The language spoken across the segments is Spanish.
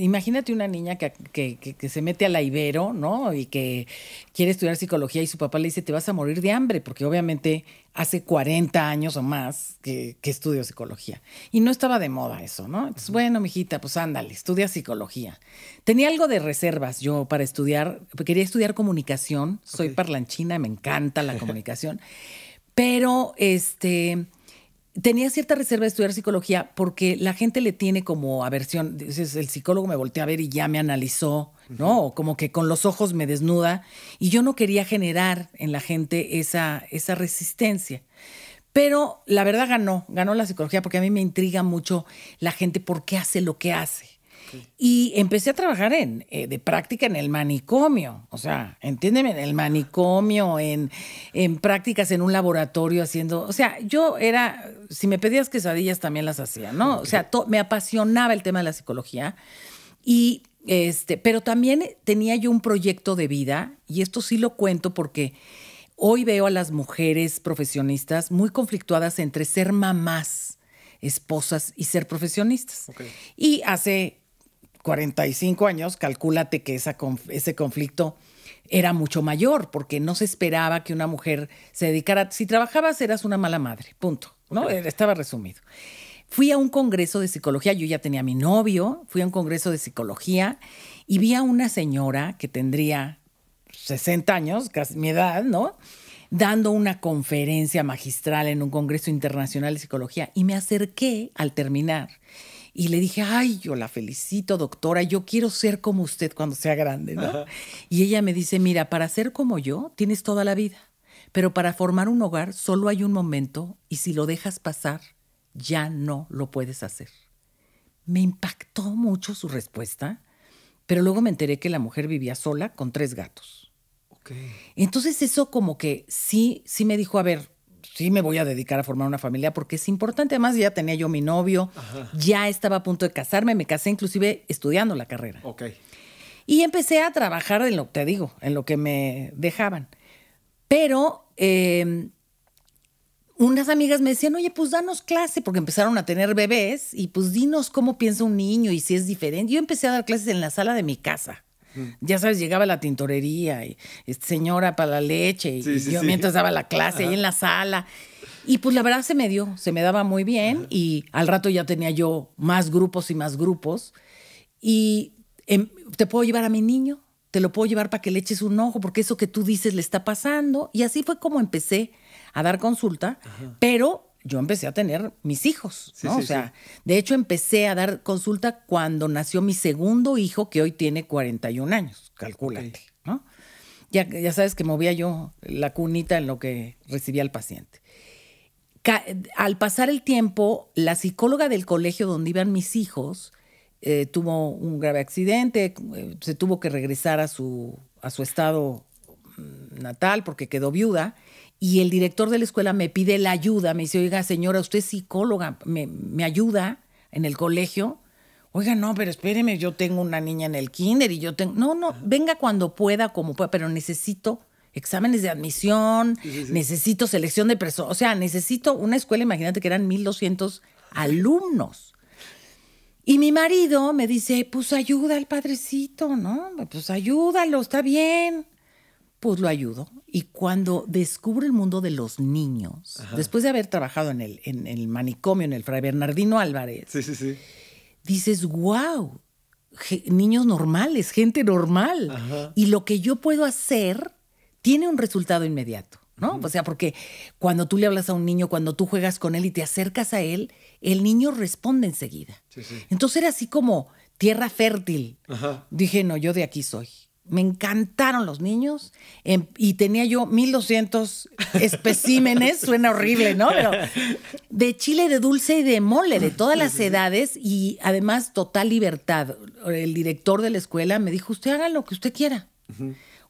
imagínate una niña que, se mete a la Ibero, ¿no? Y que quiere estudiar psicología y su papá le dice, te vas a morir de hambre, porque obviamente hace 40 años o más que, estudio psicología. Y no estaba de moda eso, ¿no? Es bueno, mijita, pues ándale, estudia psicología. Tenía algo de reservas yo para estudiar, quería estudiar comunicación, soy parlanchina, me encanta la comunicación, pero este tenía cierta reserva de estudiar psicología porque la gente le tiene como aversión. el psicólogo me voltea a ver y ya me analizó, ¿no? como que con los ojos me desnuda. Y yo no quería generar en la gente esa, esa resistencia. Pero la verdad ganó, ganó la psicología porque a mí me intriga mucho la gente por qué hace lo que hace. Y empecé a trabajar en, eh, de práctica en el manicomio, o sea, entiéndeme, en el manicomio, en, en prácticas en un laboratorio haciendo, o sea, yo era, si me pedías quesadillas también las hacía, ¿no? O sea, me apasionaba el tema de la psicología y este, pero también tenía yo un proyecto de vida, y esto sí lo cuento porque hoy veo a las mujeres profesionistas muy conflictuadas entre ser mamás, esposas y ser profesionistas. Y hace 45 años, calcúlate que esa ese conflicto era mucho mayor, porque no se esperaba que una mujer se dedicara. Si trabajabas, eras una mala madre, punto. ¿no? Estaba resumido. Fui a un congreso de psicología, yo ya tenía mi novio, fui a un congreso de psicología y vi a una señora que tendría 60 años, casi mi edad, ¿no? Dando una conferencia magistral en un congreso internacional de psicología y me acerqué al terminar y le dije, ay, yo la felicito, doctora, yo quiero ser como usted cuando sea grande, Y ella me dice, mira, para ser como yo tienes toda la vida, pero para formar un hogar solo hay un momento y si lo dejas pasar, ya no lo puedes hacer. Me impactó mucho su respuesta, pero luego me enteré que la mujer vivía sola con tres gatos. Entonces eso como que sí, sí me dijo, a ver, sí me voy a dedicar a formar una familia porque es importante. Además, ya tenía yo mi novio, ya estaba a punto de casarme, me casé inclusive estudiando la carrera. Ok. Y empecé a trabajar en lo que te digo, en lo que me dejaban. Pero em, unas amigas me decían, oye, pues danos clase, porque empezaron a tener bebés y pues dinos cómo piensa un niño y si es diferente. Yo empecé a dar clases en la sala de mi casa. Ya sabes, llegaba la tintorería, y, este, señora para la leche, y, yo mientras daba la clase ahí en la sala. Y pues la verdad se me dio, se me daba muy bien y al rato ya tenía yo más grupos y más grupos. Y em, te puedo llevar a mi niño, te lo puedo llevar para que le eches un ojo, porque eso que tú dices le está pasando. Y así fue como empecé a dar consulta, pero yo empecé a tener mis hijos, ¿no? o sea, de hecho empecé a dar consulta cuando nació mi segundo hijo, que hoy tiene 41 años, calculate, ¿no? Ya, ya, sabes que movía yo la cunita en lo que recibía al paciente. al pasar el tiempo, la psicóloga del colegio donde iban mis hijos eh, tuvo un grave accidente, eh, se tuvo que regresar a su, a su estado mm, natal porque quedó viuda y el director de la escuela me pide la ayuda, me dice, oiga señora, usted es psicóloga, me, ayuda en el colegio. Oiga, no, pero espéreme, yo tengo una niña en el kinder y yo tengo... No, no, venga cuando pueda, como pueda, pero necesito exámenes de admisión, necesito selección de personas, o sea, necesito una escuela, imagínate que eran 1200 alumnos. Y mi marido me dice, pues ayuda al padrecito, ¿no? Pues ayúdalo, está bien pues lo ayudo. Y cuando descubro el mundo de los niños, después de haber trabajado en el, en el manicomio, en el Fray Bernardino Álvarez, dices, wow, niños normales, gente normal. Y lo que yo puedo hacer tiene un resultado inmediato. ¿no? O sea, porque cuando tú le hablas a un niño, cuando tú juegas con él y te acercas a él, el niño responde enseguida. Entonces era así como tierra fértil. Dije, no, yo de aquí soy me encantaron los niños em, y tenía yo 1200 especímenes, suena horrible, ¿no? Pero de chile, de dulce y de mole, de todas las edades y además total libertad. El director de la escuela me dijo, usted haga lo que usted quiera.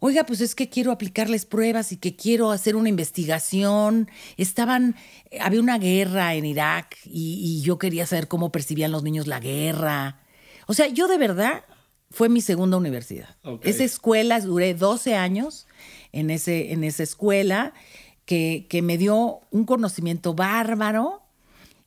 Oiga, pues es que quiero aplicarles pruebas y que quiero hacer una investigación. Estaban, eh, había una guerra en Irak y, y yo quería saber cómo percibían los niños la guerra. O sea, yo de verdad fue mi segunda universidad. Esa escuela, duré 12 años en, ese, en esa escuela que, me dio un conocimiento bárbaro.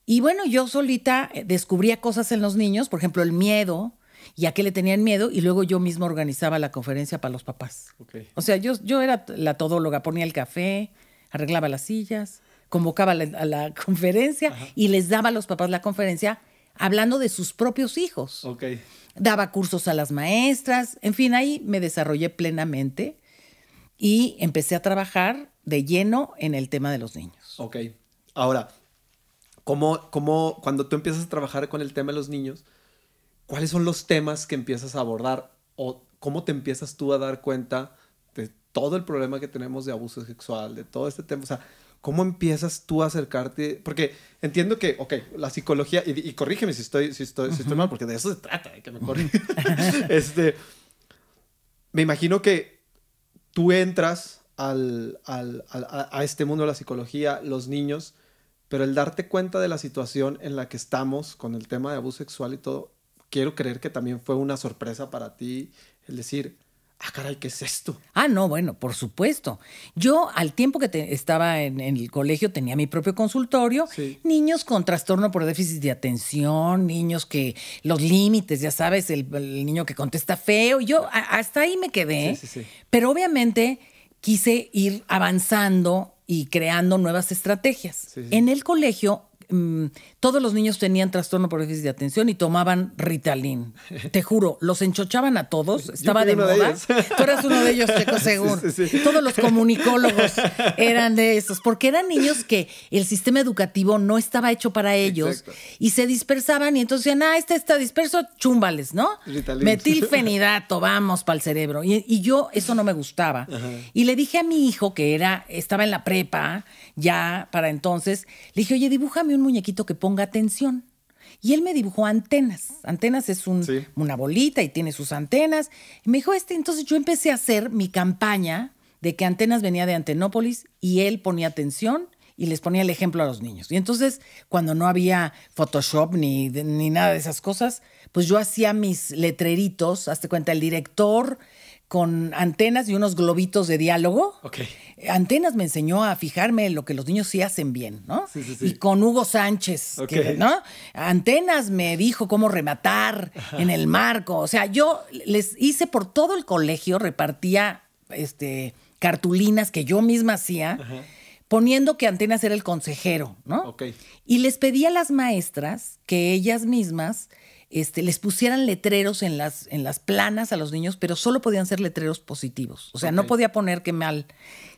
Y bueno, yo solita eh, descubría cosas en los niños, por ejemplo, el miedo y a qué le tenían miedo, y luego yo misma organizaba la conferencia para los papás. O sea, yo, yo era la todóloga, ponía el café, arreglaba las sillas, convocaba a la, conferencia y les daba a los papás la conferencia hablando de sus propios hijos. Okay daba cursos a las maestras, en fin, ahí me desarrollé plenamente y empecé a trabajar de lleno en el tema de los niños. Ok, ahora, ¿cómo, cómo cuando tú empiezas a trabajar con el tema de los niños, cuáles son los temas que empiezas a abordar o cómo te empiezas tú a dar cuenta de todo el problema que tenemos de abuso sexual, de todo este tema? O sea, ¿Cómo empiezas tú a acercarte? Porque entiendo que, ok, la psicología, y, corrígeme si estoy, mal, porque de eso se trata, que me este, me imagino que tú entras a este mundo de la psicología, los niños, pero el darte cuenta de la situación en la que estamos con el tema de abuso sexual y todo, quiero creer que también fue una sorpresa para ti el decir, ah, caray, ¿qué es esto? Ah, no, bueno, por supuesto. Yo al tiempo que estaba en, el colegio tenía mi propio consultorio, niños con trastorno por déficit de atención, niños que los límites, ya sabes, el, niño que contesta feo, yo hasta ahí me quedé, sí, sí, pero obviamente quise ir avanzando y creando nuevas estrategias. En el colegio Mm, todos los niños tenían trastorno por déficit de atención y tomaban Ritalin. Te juro, los enchochaban a todos, estaba de moda. Tú eras uno de ellos, Checo, seguro. Todos los comunicólogos eran de esos, porque eran niños que el sistema educativo no estaba hecho para ellos y se dispersaban y entonces decían, ah, este está disperso, chumbales, ¿no? Metilfenidato, vamos para el cerebro. Y, yo, eso no me gustaba. Y le dije a mi hijo que era, estaba en la prepa ya para entonces, le dije, oye, dibújame un muñequito que ponga atención. Y él me dibujó antenas. Antenas es una bolita y tiene sus antenas. Y me dijo, este, entonces yo empecé a hacer mi campaña de que antenas venía de Antenópolis y él ponía atención y les ponía el ejemplo a los niños. Y entonces, cuando no había Photoshop ni, ni nada de esas cosas, pues yo hacía mis letreritos, hazte cuenta, el director con antenas y unos globitos de diálogo. Antenas me enseñó a fijarme en lo que los niños sí hacen bien, ¿no? Sí, sí, sí. Y con Hugo Sánchez, ¿no? Antenas me dijo cómo rematar en el marco. O sea, yo les hice por todo el colegio, repartía este, cartulinas que yo misma hacía. poniendo que Antenas era el consejero, ¿no? Ok. Y les pedí a las maestras que ellas mismas este, les pusieran letreros en las, en las planas a los niños, pero solo podían ser letreros positivos. O sea, no podía poner que mal.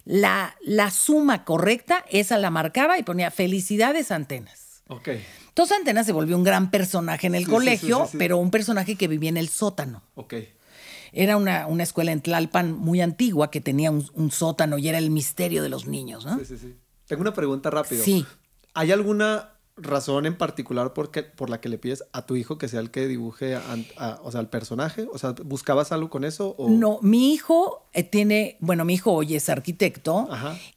La, la suma correcta, esa la marcaba y ponía felicidades antenas. Ok. Entonces Antenas se volvió un gran personaje en el colegio, pero un personaje que vivía en el sótano. Ok. Era una, escuela en Tlalpan muy antigua que tenía un, sótano y era el misterio de los niños, ¿no? Sí, sí, sí. Tengo una pregunta rápido. Sí. ¿Hay alguna razón en particular por, por la que le pides a tu hijo que sea el que dibuje, o sea, al personaje? O sea, ¿buscabas algo con eso? No, mi hijo eh, tiene, bueno, mi hijo hoy es arquitecto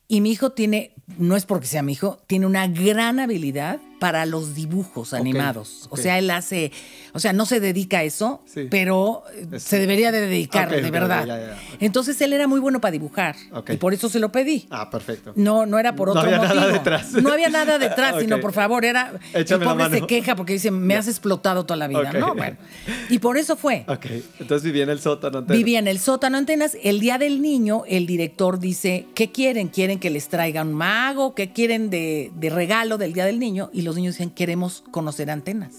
y mi hijo tiene, no es porque sea mi hijo, tiene una gran habilidad para los dibujos animados. O sea, él hace, o sea, no se dedica a eso, pero se debería de dedicar, de verdad. Entonces él era muy bueno para dibujar y por eso se lo pedí. Ah, perfecto. No, no era por otro motivo. No había nada detrás. No había nada detrás, sino por favor, era Échame el pobre se queja porque dice, "Me has explotado toda la vida." No, bueno. Y por eso fue. Ok. Entonces vivía en el sótano Antenas. Vivía en el sótano Antenas. El día del niño, el director dice, "¿Qué quieren? ¿Quieren que les traiga un mago, qué quieren de, regalo del Día del Niño, y los niños dicen, queremos conocer antenas.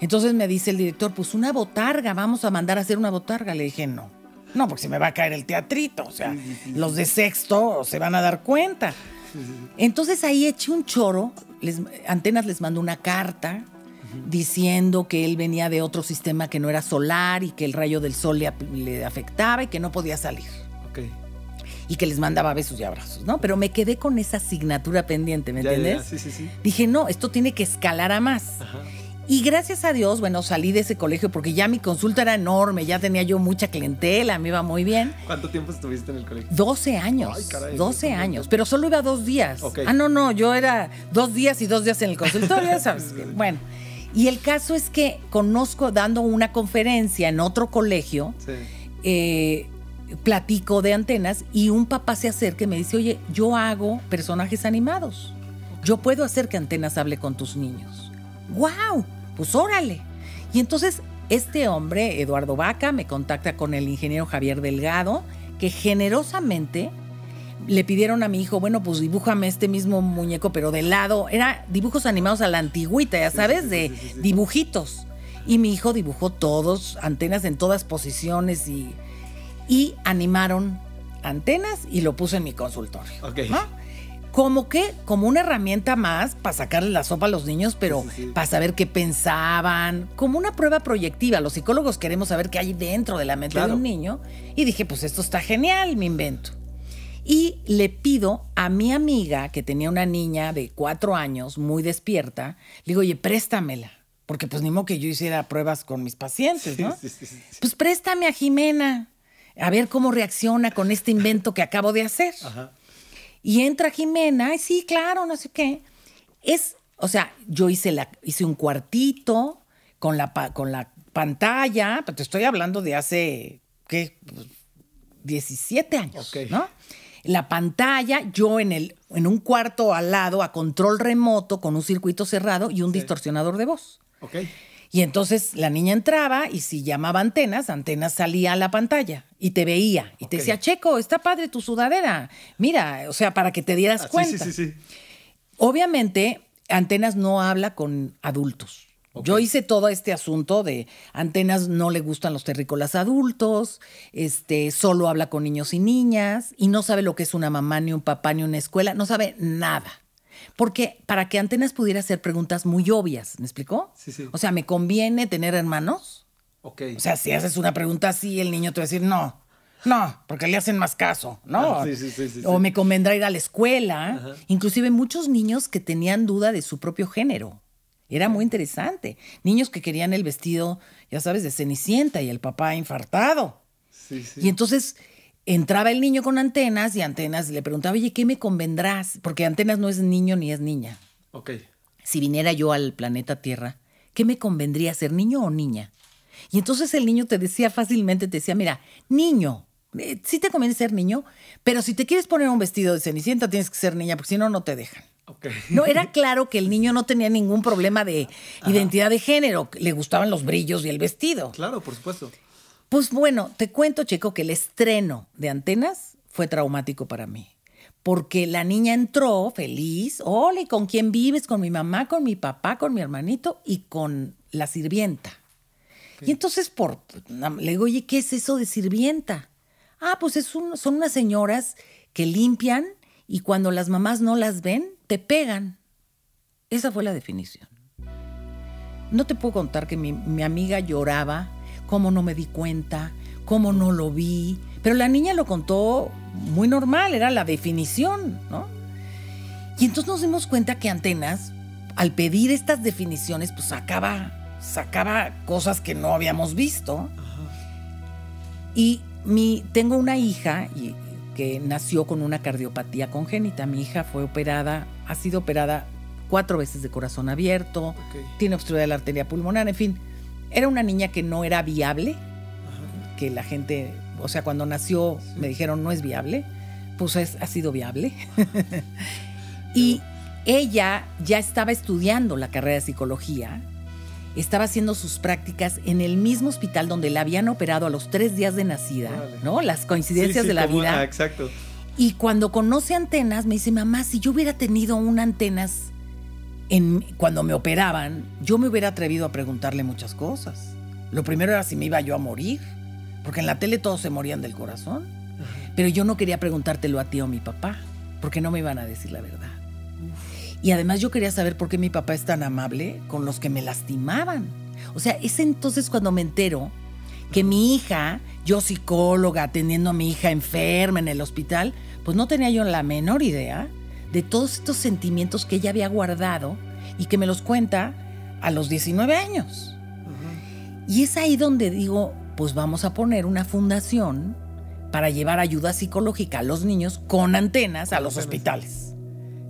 Entonces me dice el director, pues una botarga, vamos a mandar a hacer una botarga. Le dije, no, no, porque se me va a caer el teatrito, o sea, los de sexto se van a dar cuenta. Entonces ahí eché un choro, Antenas les mandó una carta diciendo que él venía de otro sistema que no era solar y que el rayo del sol le, afectaba y que no podía salir. Okay y que les mandaba besos y abrazos, ¿no? Pero me quedé con esa asignatura pendiente, ¿me entiendes? sí, sí, sí. Dije, no, esto tiene que escalar a más. Y gracias a Dios, bueno, salí de ese colegio porque ya mi consulta era enorme, ya tenía yo mucha clientela, me iba muy bien. ¿Cuánto tiempo estuviste en el colegio? 12 años. Ay, 12 años, pero solo iba dos días. Ah, no, no, yo era dos días y dos días en el consultorio, sabes. bueno, y el caso es que conozco dando una conferencia en otro colegio. Sí. Eh, platico de antenas y un papá se acerca y me dice, oye, yo hago personajes animados. Yo puedo hacer que antenas hable con tus niños. ¡Guau! Pues órale. Y entonces este hombre, Eduardo Vaca, me contacta con el ingeniero Javier Delgado, que generosamente le pidieron a mi hijo, bueno, pues dibújame este mismo muñeco, pero de lado. Era dibujos animados a la antigüita, ya sabes, de dibujitos. Y mi hijo dibujó todos, antenas en todas posiciones y y animaron antenas y lo puse en mi consultorio. ¿no? Como que, como una herramienta más para sacarle la sopa a los niños, pero para saber qué pensaban, como una prueba proyectiva. Los psicólogos queremos saber qué hay dentro de la mente de un niño. Y dije, pues esto está genial, mi invento. Y le pido a mi amiga, que tenía una niña de cuatro años, muy despierta, le digo, oye, préstamela. Porque pues ni modo que yo hiciera pruebas con mis pacientes, ¿no? pues préstame a Jimena a ver cómo reacciona con este invento que acabo de hacer. Y entra Jimena, y sí, claro, no sé qué. Es, o sea, yo hice, la, hice un cuartito con la, con la pantalla, pero te estoy hablando de hace, ¿qué? 17 años, ¿no? La pantalla, yo en, el, en un cuarto al lado, a control remoto, con un circuito cerrado y un distorsionador de voz. Y entonces la niña entraba y si llamaba antenas, antenas salía a la pantalla y te veía y te decía, Checo, está padre tu sudadera. Mira, o sea, para que te dieras ah, cuenta. Sí, sí, sí, Obviamente, antenas no habla con adultos. Yo hice todo este asunto de antenas no le gustan los terrícolas adultos, este, solo habla con niños y niñas y no sabe lo que es una mamá, ni un papá, ni una escuela, no sabe nada. Porque para que Antenas pudiera hacer preguntas muy obvias, ¿me explicó? Sí, sí. O sea, ¿me conviene tener hermanos? Ok. O sea, si haces una pregunta así, el niño te va a decir no. No, porque le hacen más caso, ¿no? Ah, sí sí, sí, sí, o me convendrá ir a la escuela. Inclusive muchos niños que tenían duda de su propio género. Era muy interesante. Niños que querían el vestido, ya sabes, de Cenicienta y el papá infartado. Sí, sí. Y entonces entraba el niño con antenas y antenas le preguntaba, oye, ¿qué me convendrás? Porque antenas no es niño ni es niña. Ok. Si viniera yo al planeta Tierra, ¿qué me convendría ser niño o niña? Y entonces el niño te decía fácilmente, te decía, mira, niño, si eh, sí te conviene ser niño, pero si te quieres poner un vestido de cenicienta tienes que ser niña, porque si no, no te dejan. Okay. No, era claro que el niño no tenía ningún problema de identidad de género, le gustaban los brillos y el vestido. Claro, por supuesto. Pues bueno, te cuento, Checo, que el estreno de Antenas fue traumático para mí. Porque la niña entró feliz, hola, ¿con quién vives? Con mi mamá, con mi papá, con mi hermanito y con la sirvienta. Y entonces por, le digo, oye, ¿qué es eso de sirvienta? Ah, pues es son unas señoras que limpian y cuando las mamás no las ven, te pegan. Esa fue la definición. No te puedo contar que mi, mi amiga lloraba cómo no me di cuenta, cómo no lo vi. Pero la niña lo contó muy normal, era la definición, ¿no? Y entonces nos dimos cuenta que Antenas, al pedir estas definiciones, pues sacaba, cosas que no habíamos visto. Y mi, tengo una hija que nació con una cardiopatía congénita. Mi hija fue operada, ha sido operada cuatro veces de corazón abierto, tiene obstruida la arteria pulmonar, en fin. Era una niña que no era viable, que la gente, o sea, cuando nació me dijeron no es viable, pues ha sido viable. y ella ya estaba estudiando la carrera de psicología, estaba haciendo sus prácticas en el mismo hospital donde la habían operado a los tres días de nacida, ¿no? Las coincidencias de la vida. Ah, exacto. Y cuando conoce antenas, me dice, mamá, si yo hubiera tenido una antenas cuando me operaban, yo me hubiera atrevido a preguntarle muchas cosas. Lo primero era si me iba yo a morir, porque en la tele todos se morían del corazón. Pero yo no quería preguntártelo a ti o a mi papá, porque no me iban a decir la verdad. Y además yo quería saber por qué mi papá es tan amable con los que me lastimaban. O sea, es entonces cuando me entero que mi hija, yo psicóloga, teniendo a mi hija enferma en el hospital, pues no tenía yo la menor idea de todos estos sentimientos que ella había guardado y que me los cuenta a los 19 años. Y es ahí donde digo, pues vamos a poner una fundación para llevar ayuda psicológica a los niños con antenas a los hospitales.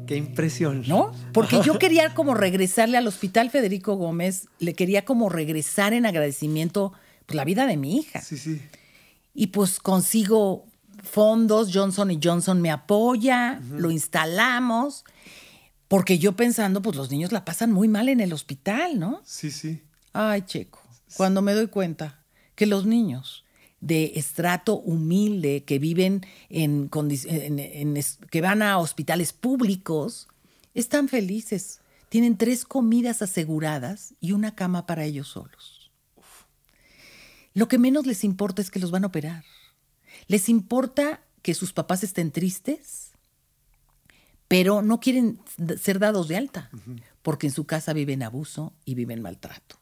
Qué impresión. ¿No? Porque yo quería como regresarle al hospital Federico Gómez, le quería como regresar en agradecimiento por pues, la vida de mi hija. Sí, sí. Y pues consigo fondos, Johnson y Johnson me apoya, lo instalamos, porque yo pensando, pues los niños la pasan muy mal en el hospital, ¿no? Sí, sí. Ay, Checo, cuando me doy cuenta que los niños de estrato humilde que viven en, que van a hospitales públicos están felices. Tienen tres comidas aseguradas y una cama para ellos solos. Lo que menos les importa es que los van a operar. ¿Les importa que sus papás estén tristes? Pero no quieren ser dados de alta, porque en su casa viven abuso y viven maltrato.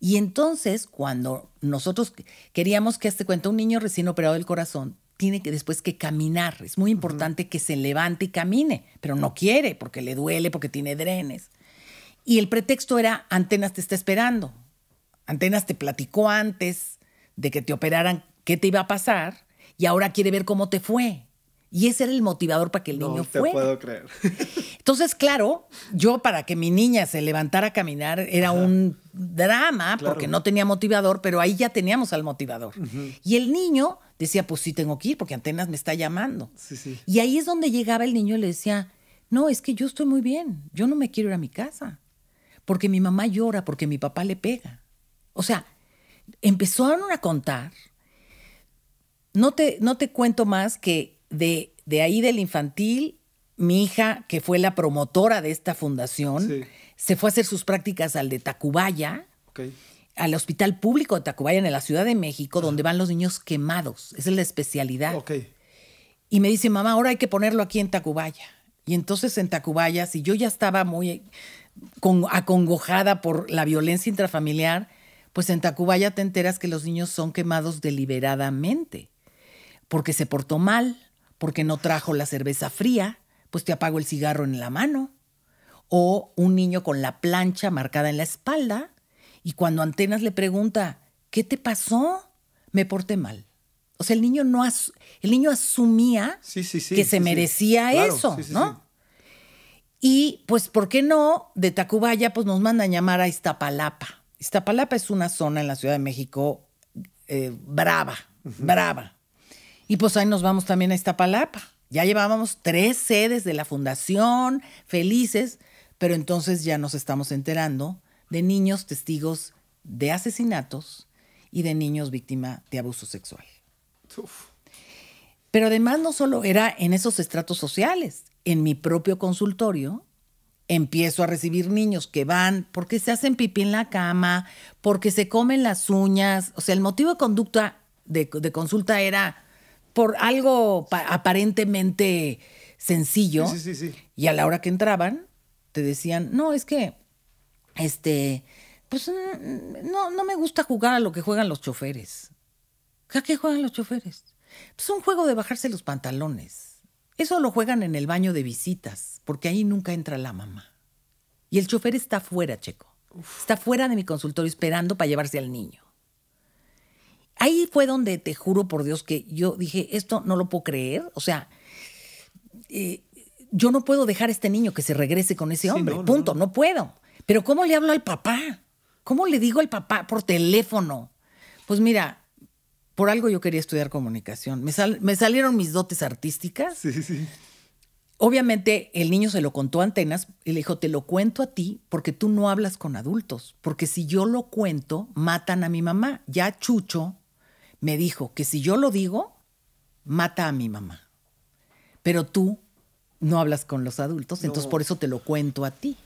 Y entonces, cuando nosotros queríamos que este cuenta un niño recién operado del corazón, tiene que después que caminar. Es muy importante que se levante y camine, pero no quiere porque le duele, porque tiene drenes. Y el pretexto era, Antenas te está esperando. Antenas te platicó antes de que te operaran qué te iba a pasar y ahora quiere ver cómo te fue. Y ese era el motivador para que el niño fuera. no, te puedo creer. Entonces, claro, yo para que mi niña se levantara a caminar era un drama porque no tenía motivador, pero ahí ya teníamos al motivador. Y el niño decía, pues sí tengo que ir porque Antenas me está llamando. Y ahí es donde llegaba el niño y le decía, no, es que yo estoy muy bien, yo no me quiero ir a mi casa, porque mi mamá llora, porque mi papá le pega. O sea, empezaron a contar no te, no te cuento más que de, ahí del infantil, mi hija, que fue la promotora de esta fundación, se fue a hacer sus prácticas al de Tacubaya, al Hospital Público de Tacubaya en la Ciudad de México, donde van los niños quemados. Esa es la especialidad. Y me dice, mamá, ahora hay que ponerlo aquí en Tacubaya. Y entonces en Tacubaya, si yo ya estaba muy acongojada por la violencia intrafamiliar, pues en Tacubaya te enteras que los niños son quemados deliberadamente porque se portó mal, porque no trajo la cerveza fría, pues te apago el cigarro en la mano. O un niño con la plancha marcada en la espalda y cuando Antenas le pregunta, ¿qué te pasó? Me porté mal. O sea, el niño, no as el niño asumía que se merecía eso, ¿no? Y pues, ¿por qué no? De Tacubaya, pues nos mandan llamar a Iztapalapa. Iztapalapa es una zona en la Ciudad de México eh, brava, brava. Y pues ahí nos vamos también a esta palapa. Ya llevábamos tres sedes de la fundación, felices, pero entonces ya nos estamos enterando de niños testigos de asesinatos y de niños víctima de abuso sexual. Pero además no solo era en esos estratos sociales, en mi propio consultorio empiezo a recibir niños que van porque se hacen pipí en la cama, porque se comen las uñas, o sea, el motivo de conducta de, de consulta era por algo aparentemente sencillo. y a la hora que entraban, te decían, no, es que, este, pues mm, no, no me gusta jugar a lo que juegan los choferes. ¿A qué juegan los choferes? Pues un juego de bajarse los pantalones. Eso lo juegan en el baño de visitas, porque ahí nunca entra la mamá. Y el chofer está fuera, Checo. Está fuera de mi consultorio esperando para llevarse al niño ahí fue donde te juro por Dios que yo dije, esto no lo puedo creer, o sea, eh, yo no puedo dejar a este niño que se regrese con ese hombre, punto, no. puedo. Pero ¿cómo le hablo al papá? ¿Cómo le digo al papá por teléfono? Pues mira, por algo yo quería estudiar comunicación. Me, me salieron mis dotes artísticas. Sí, sí. Obviamente el niño se lo contó a Antenas y le dijo, te lo cuento a ti porque tú no hablas con adultos, porque si yo lo cuento, matan a mi mamá. Ya Chucho me dijo que si yo lo digo, mata a mi mamá. Pero tú no hablas con los adultos, entonces por eso te lo cuento a ti.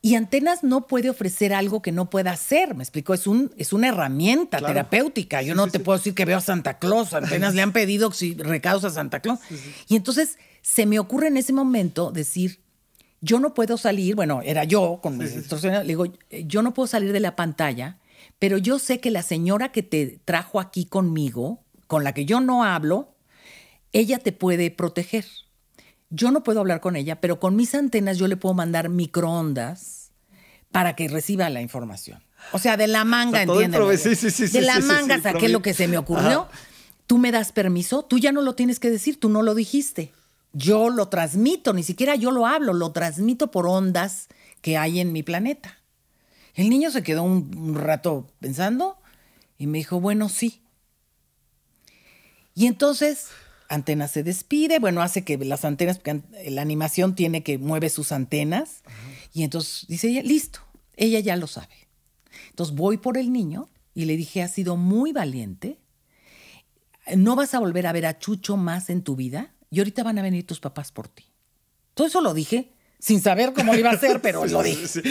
Y Antenas no puede ofrecer algo que no pueda hacer, me explicó, es, un, es una herramienta terapéutica. Yo no te puedo decir que veo a Santa Claus, Antenas le han pedido recados a Santa Claus. Y entonces se me ocurre en ese momento decir, yo no puedo salir, bueno, era yo con mis instrucciones, le digo, yo no puedo salir de la pantalla pero yo sé que la señora que te trajo aquí conmigo, con la que yo no hablo, ella te puede proteger. Yo no puedo hablar con ella, pero con mis antenas yo le puedo mandar microondas para que reciba la información. O sea, de la manga, ¿entiendes? Sí, sí, sí, de la manga saqué lo que se me ocurrió. Tú me das permiso, tú ya no lo tienes que decir, tú no lo dijiste. Yo lo transmito, ni siquiera yo lo hablo, lo transmito por ondas que hay en mi planeta. El niño se quedó un rato pensando y me dijo, bueno, sí. Y entonces Antena se despide, bueno, hace que las antenas, porque la animación tiene que mueve sus antenas, y entonces dice ella, listo, ella ya lo sabe. Entonces voy por el niño y le dije, has sido muy valiente, no vas a volver a ver a Chucho más en tu vida, y ahorita van a venir tus papás por ti. Todo eso lo dije sin saber cómo iba a ser, pero lo dije.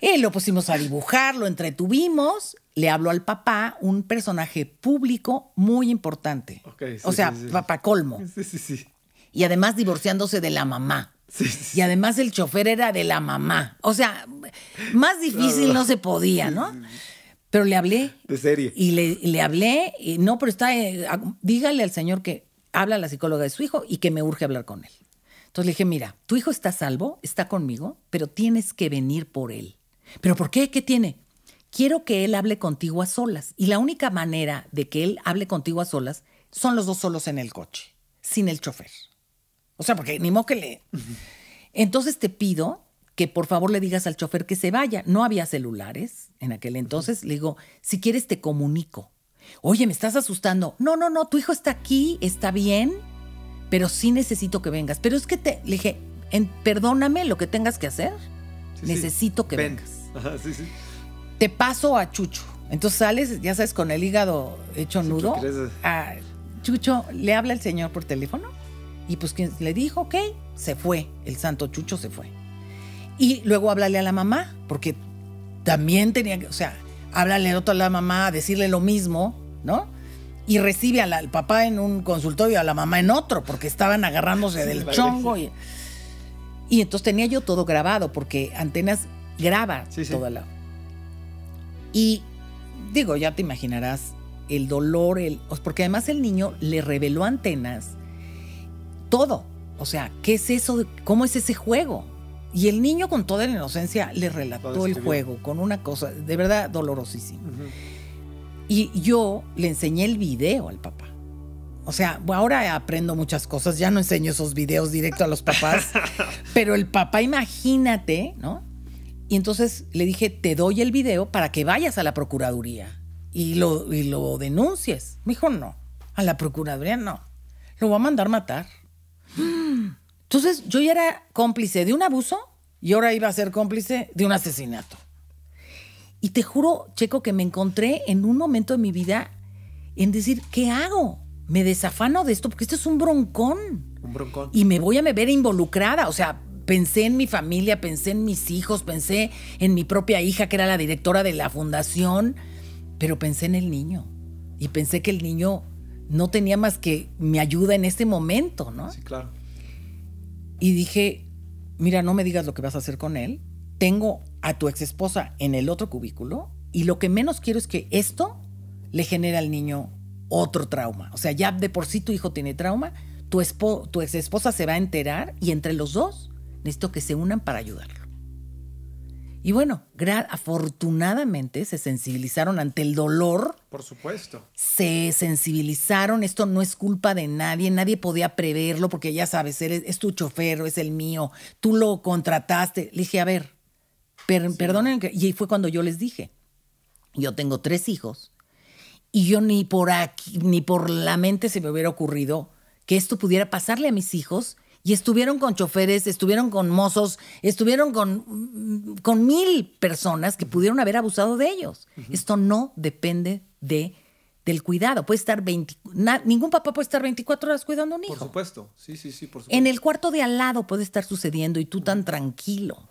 Y lo pusimos a dibujar, lo entretuvimos. Le habló al papá, un personaje público muy importante. O sea, o sea, sí, sí. sí. colmo. Y además divorciándose de la mamá. Y además el chofer era de la mamá. O sea, más difícil no se podía, ¿no? Pero le hablé. De serie. Y le, hablé, y no, pero está, eh, dígale al señor que habla la psicóloga de su hijo y que me urge hablar con él. Entonces le dije, mira, tu hijo está salvo, está conmigo, pero tienes que venir por él. ¿Pero por qué? ¿Qué tiene? Quiero que él hable contigo a solas. Y la única manera de que él hable contigo a solas son los dos solos en el coche, sin el chofer. O sea, porque ni moquele. Entonces te pido que por favor le digas al chofer que se vaya. No había celulares en aquel entonces. Le digo, si quieres te comunico. Oye, me estás asustando. No, no, no, tu hijo está aquí, está bien pero sí necesito que vengas. Pero es que te, le dije, perdóname lo que tengas que hacer, necesito que vengas. te paso a Chucho. Entonces sales, ya sabes, con el hígado hecho nudo. Chucho le habla el señor por teléfono y pues quien le dijo, ok, se fue, el santo Chucho se fue. Y luego háblale a la mamá, porque también tenía que, o sea, háblale otro a la mamá, decirle lo mismo, ¿no? y recibe al papá en un consultorio y a la mamá en otro, porque estaban agarrándose del chongo. Y, entonces tenía yo todo grabado, porque Antenas graba toda la... Y digo, ya te imaginarás el dolor, el, porque además el niño le reveló a Antenas todo. O sea, ¿qué es eso? ¿Cómo es ese juego? Y el niño con toda la inocencia le relató el juego con una cosa de verdad dolorosísima. Y yo le enseñé el video al papá. O sea, ahora aprendo muchas cosas, ya no enseño esos videos directo a los papás, pero el papá, imagínate, ¿no? Y entonces le dije, te doy el video para que vayas a la Procuraduría y lo, y denuncies. Me dijo, no, a la Procuraduría no, lo voy a mandar matar. Entonces yo ya era cómplice de un abuso y ahora iba a ser cómplice de un asesinato. Y te juro, Checo, que me encontré en un momento de mi vida en decir, ¿qué hago? Me desafano de esto porque esto es un broncón. Un broncón. Y me voy a me ver involucrada. O sea, pensé en mi familia, pensé en mis hijos, pensé en mi propia hija, que era la directora de la fundación, pero pensé en el niño. Y pensé que el niño no tenía más que mi ayuda en este momento, ¿no? Sí, claro. Y dije, mira, no me digas lo que vas a hacer con él. Tengo a tu exesposa en el otro cubículo y lo que menos quiero es que esto le genere al niño otro trauma. O sea, ya de por sí tu hijo tiene trauma, tu, exesposa tu ex esposa se va a enterar y entre los dos necesito que se unan para ayudarlo. Y bueno, afortunadamente se sensibilizaron ante el dolor. Por supuesto. Se sensibilizaron, esto no es culpa de nadie, nadie podía preverlo porque ya sabes, eres, es tu chofer, es el mío, tú lo contrataste. Le dije, a ver, Perdónen sí. Perdonen, y fue cuando yo les dije, yo tengo tres hijos y yo ni por aquí, ni por la mente se me hubiera ocurrido que esto pudiera pasarle a mis hijos y estuvieron con choferes, estuvieron con mozos, estuvieron con, mm, con mil personas que pudieron haber abusado de ellos. Esto no depende de del cuidado. Puede estar ningún papá puede estar 24 horas cuidando a un hijo. Por supuesto, sí, sí, sí, por supuesto. En el cuarto de al lado puede estar sucediendo y tú tan tranquilo.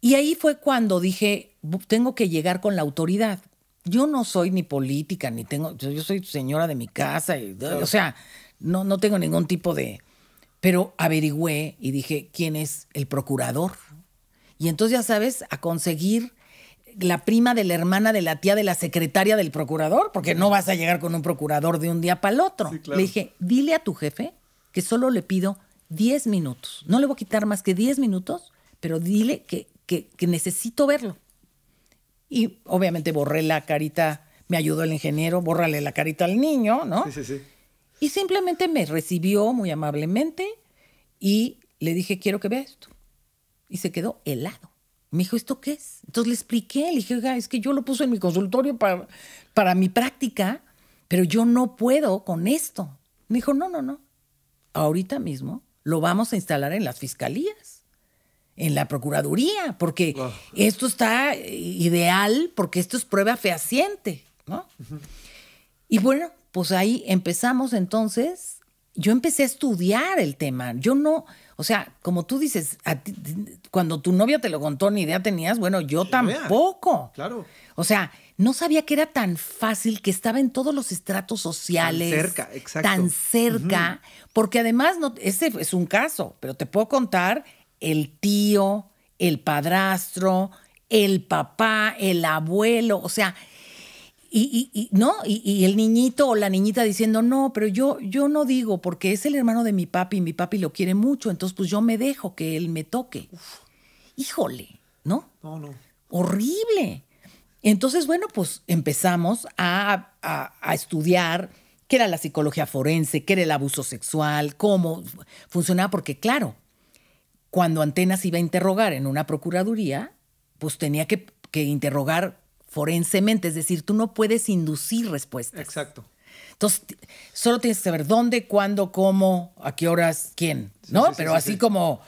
Y ahí fue cuando dije, tengo que llegar con la autoridad. Yo no soy ni política, ni tengo, yo soy señora de mi casa, y, eh, o sea, no, no tengo ningún tipo de... Pero averigüé y dije, ¿quién es el procurador? Y entonces, ya sabes, a conseguir la prima de la hermana de la tía de la secretaria del procurador, porque no vas a llegar con un procurador de un día para el otro. Le dije, dile a tu jefe que solo le pido 10 minutos. No le voy a quitar más que 10 minutos, pero dile que que, necesito verlo. Y obviamente borré la carita, me ayudó el ingeniero, bórrale la carita al niño, ¿no? Sí, sí, sí. Y simplemente me recibió muy amablemente y le dije, quiero que vea esto. Y se quedó helado. Me dijo, ¿esto qué es? Entonces le expliqué, le dije, oiga, es que yo lo puse en mi consultorio para, para mi práctica, pero yo no puedo con esto. Me dijo, no, no, no. Ahorita mismo lo vamos a instalar en las fiscalías en la Procuraduría, porque ah. esto está ideal, porque esto es prueba fehaciente, ¿no? Y bueno, pues ahí empezamos entonces. Yo empecé a estudiar el tema. Yo no, o sea, como tú dices, cuando tu novia te lo contó, ni idea tenías, bueno, yo tampoco. Claro. O sea, no sabía que era tan fácil, que estaba en todos los estratos sociales. Tan cerca, exacto. Tan cerca, porque además, no, ese es un caso, pero te puedo contar el tío, el padrastro, el papá, el abuelo, o sea, y, no, y, el niñito o la niñita diciendo, no, pero yo, yo no digo, porque es el hermano de mi papi y mi papi lo quiere mucho, entonces pues yo me dejo que él me toque. híjole, ¿no? No, Horrible. Entonces, bueno, pues empezamos a, a estudiar qué era la psicología forense, qué era el abuso sexual, cómo funcionaba, porque claro, cuando Antenas iba a interrogar en una procuraduría, pues tenía que, interrogar forensemente, es decir, tú no puedes inducir respuestas. Exacto. Entonces, solo tienes que saber dónde, cuándo, cómo, a qué horas, quién, ¿no? Pero así como...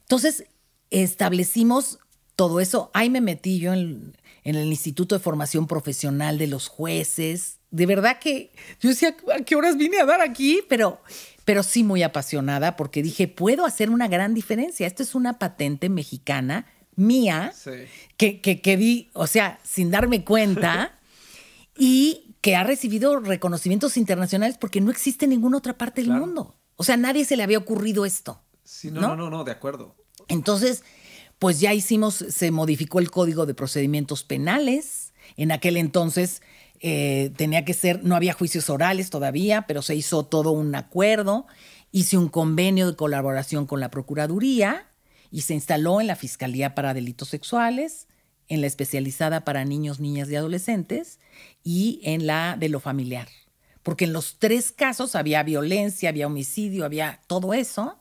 Entonces, establecimos todo eso. Ahí me metí yo en, en, el Instituto de Formación Profesional de los Jueces. De verdad que yo decía, ¿a qué horas vine a dar aquí? Pero pero sí muy apasionada porque dije, puedo hacer una gran diferencia. Esto es una patente mexicana mía que, que, vi, o sea, sin darme cuenta y que ha recibido reconocimientos internacionales porque no existe en ninguna otra parte del mundo. O sea, nadie se le había ocurrido esto. Sí, no, no, no, no de acuerdo. Entonces, pues ya hicimos, se modificó el código de procedimientos penales. En aquel entonces eh, tenía que ser, no había juicios orales todavía, pero se hizo todo un acuerdo, hice un convenio de colaboración con la Procuraduría y se instaló en la Fiscalía para Delitos Sexuales, en la especializada para niños, niñas y adolescentes y en la de lo familiar. Porque en los tres casos había violencia, había homicidio, había todo eso.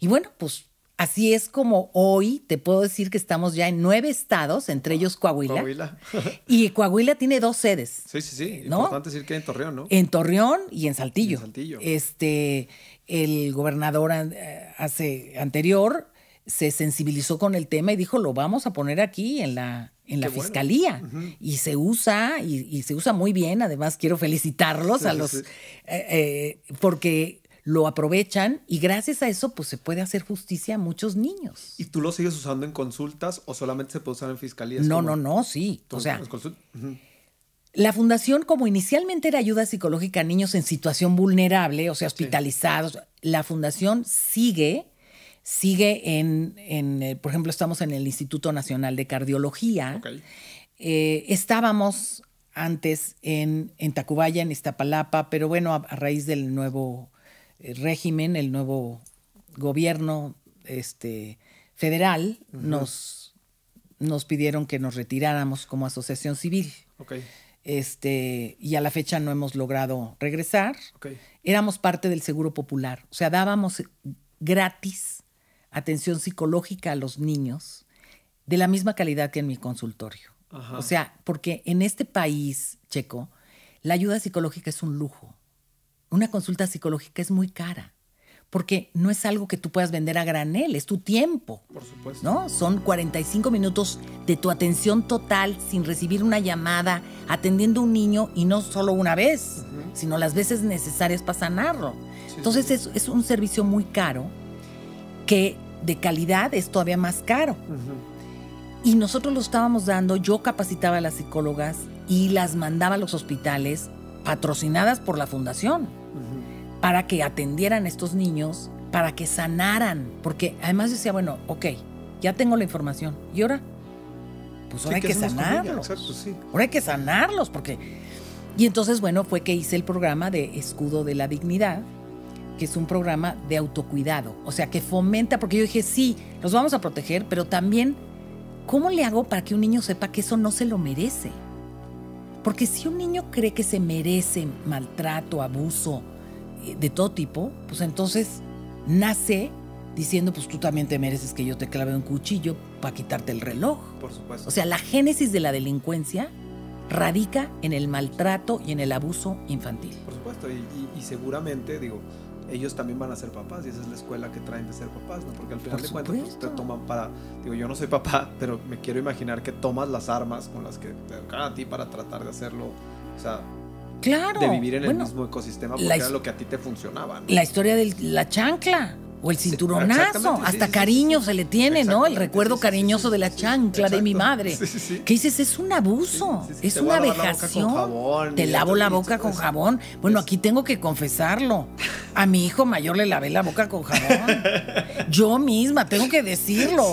Y bueno, pues Así es como hoy te puedo decir que estamos ya en nueve estados, entre ellos Coahuila. Coahuila. y Coahuila tiene dos sedes. Sí, sí, sí. ¿no? Importante decir que en Torreón, ¿no? En Torreón y en Saltillo. en Saltillo. Este, el gobernador eh, hace, anterior se sensibilizó con el tema y dijo, lo vamos a poner aquí en la, en la fiscalía. Y se usa, y, se usa muy bien. Además, quiero felicitarlos a los, eh, eh, porque lo aprovechan y gracias a eso pues se puede hacer justicia a muchos niños. ¿Y tú lo sigues usando en consultas o solamente se puede usar en fiscalías? No, no, no, sí. O sea, la fundación como inicialmente era ayuda psicológica a niños en situación vulnerable, o sea, hospitalizados, la fundación sigue sigue en, eh, por ejemplo, estamos en el Instituto Nacional de Cardiología. Eh, estábamos antes en, Tacubaya, en Iztapalapa, pero bueno, a raíz del nuevo eh, régimen, el nuevo gobierno este, federal, nos, nos pidieron que nos retiráramos como asociación civil. Este, y a la fecha no hemos logrado regresar. Éramos parte del Seguro Popular, o sea, dábamos gratis atención psicológica a los niños de la misma calidad que en mi consultorio. O sea, porque en este país checo, la ayuda psicológica es un lujo una consulta psicológica es muy cara, porque no es algo que tú puedas vender a granel, es tu tiempo. Por supuesto. ¿No? Son 45 minutos de tu atención total sin recibir una llamada, atendiendo a un niño y no solo una vez, sino las veces necesarias para sanarlo. Entonces Es, un servicio muy caro que de calidad es todavía más caro. Y nosotros lo estábamos dando, yo capacitaba a las psicólogas y las mandaba a los hospitales patrocinadas por la fundación, para que atendieran a estos niños, para que sanaran. Porque además decía, bueno, ok, ya tengo la información. ¿Y ahora? Pues ahora hay que sanarlos. Ahora hay que sanarlos, porque... Y entonces, bueno, fue que hice el programa de Escudo de la Dignidad, que es un programa de autocuidado, o sea, que fomenta, porque yo dije, sí, los vamos a proteger, pero también, ¿cómo le hago para que un niño sepa que eso no se lo merece? Porque si un niño cree que se merece maltrato, abuso eh, de todo tipo, pues entonces nace diciendo, pues tú también te mereces que yo te clave un cuchillo para quitarte el reloj. Por supuesto. O sea, la génesis de la delincuencia radica en el maltrato y en el abuso infantil. Por supuesto, y, seguramente, digo, ellos también van a ser papás y esa es la escuela que traen de ser papás, ¿no? Porque al final de cuentas pues, te toman para, digo, yo no soy papá, pero me quiero imaginar que tomas las armas con las que te a ti para tratar de hacerlo, o sea, claro, de vivir en el mismo ecosistema porque era lo que a ti te funcionaba. La historia de la chancla. O el cinturonazo, hasta cariño se le tiene, ¿no? El recuerdo cariñoso de la chancla de mi madre. ¿Qué dices? Es un abuso, es una vejación. te lavo la boca con jabón. Bueno, aquí tengo que confesarlo. A mi hijo mayor le lavé la boca con jabón. Yo misma, tengo que decirlo.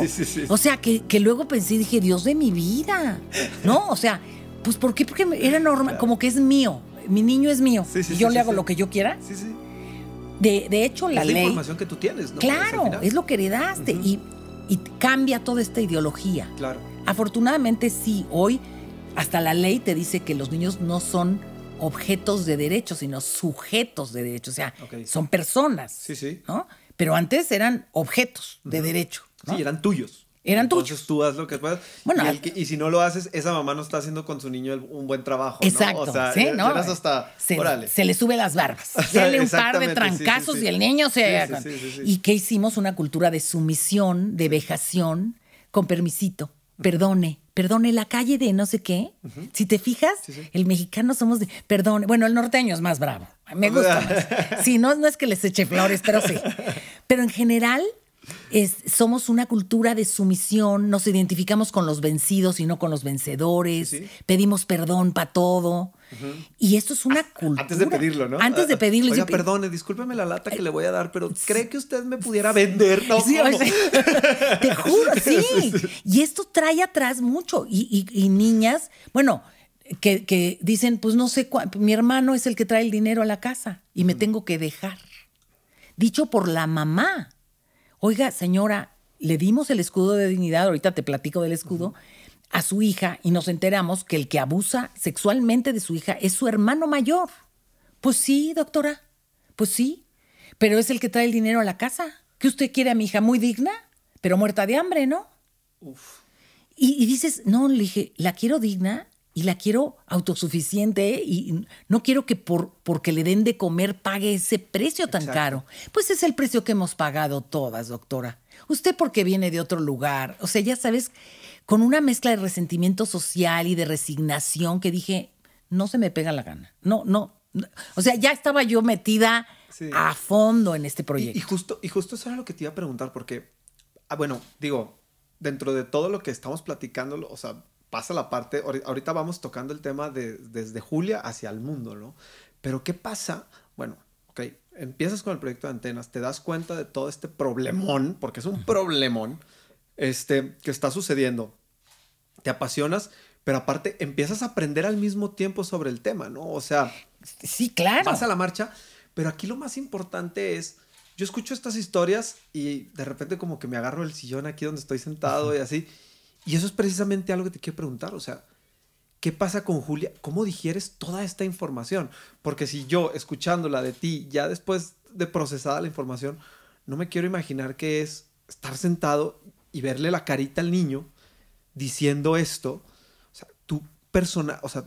O sea, que, que luego pensé y dije, Dios de mi vida. No, o sea, pues ¿por qué? Porque era normal, como que es mío. Mi niño es mío. y yo le hago lo que yo quiera. Sí, sí. De, de hecho, la ley. la información que tú tienes, ¿no? Claro, es, lo que heredaste y, cambia toda esta ideología. Claro. Afortunadamente, sí, hoy hasta la ley te dice que los niños no son objetos de derechos, sino sujetos de derechos. O sea, son personas. Sí, sí. ¿no? Pero antes eran objetos de derecho. Sí, eran tuyos. Eran Entonces tú haz lo que puedas. y, si no lo haces, esa mamá no está haciendo con su niño un buen trabajo. Exacto. O sea, se, le sube las barbas. sale un par de trancazos y el niño se. ¿Y qué hicimos? Una cultura de sumisión, de vejación, con permisito. Perdone, perdone, la calle de no sé qué. Si te fijas, el mexicano somos de. Perdone. Bueno, el norteño es más bravo. Me gusta más. no, no es que les eche flores, pero sí. Pero en general, somos una cultura de sumisión, nos identificamos con los vencidos y no con los vencedores, pedimos perdón para todo. Y esto es una cultura. Ah, antes de pedirlo, ¿no? Antes de pedirlo. yo... perdone, discúlpeme la lata que le voy a dar, pero ¿cree que usted me pudiera vender? No, sí, te juro, sí. Y esto trae atrás mucho. Y, niñas, bueno, que, dicen, pues no sé, mi hermano es el que trae el dinero a la casa y me tengo que dejar. Dicho por la mamá oiga, señora, le dimos el escudo de dignidad, ahorita te platico del escudo, a su hija y nos enteramos que el que abusa sexualmente de su hija es su hermano mayor. Pues sí, doctora, pues sí, pero es el que trae el dinero a la casa. ¿Qué usted quiere a mi hija? Muy digna, pero muerta de hambre, ¿no? Uf. Y, y dices, no, le dije, la quiero digna y la quiero autosuficiente y no quiero que por porque le den de comer pague ese precio tan caro. Pues es el precio que hemos pagado todas, doctora. Usted porque viene de otro lugar, o sea, ya sabes, con una mezcla de resentimiento social y de resignación que dije, no se me pega la gana. No, no. O sea, ya estaba yo metida a fondo en este proyecto. Y, justo y justo eso era lo que te iba a preguntar porque ah, bueno, digo, dentro de todo lo que estamos platicando, o sea, pasa la parte, ahorita vamos tocando el tema de, desde Julia hacia el mundo, ¿no? Pero ¿qué pasa? Bueno, ok, empiezas con el proyecto de antenas, te das cuenta de todo este problemón, porque es un problemón, este, que está sucediendo. Te apasionas, pero aparte empiezas a aprender al mismo tiempo sobre el tema, ¿no? O sea, sí, claro. Pasa la marcha, pero aquí lo más importante es, yo escucho estas historias y de repente como que me agarro el sillón aquí donde estoy sentado y así y eso es precisamente algo que te quiero preguntar, o sea, ¿qué pasa con Julia? ¿Cómo digieres toda esta información? Porque si yo, escuchándola de ti, ya después de procesada la información, no me quiero imaginar que es estar sentado y verle la carita al niño diciendo esto, o sea, tú persona, o sea,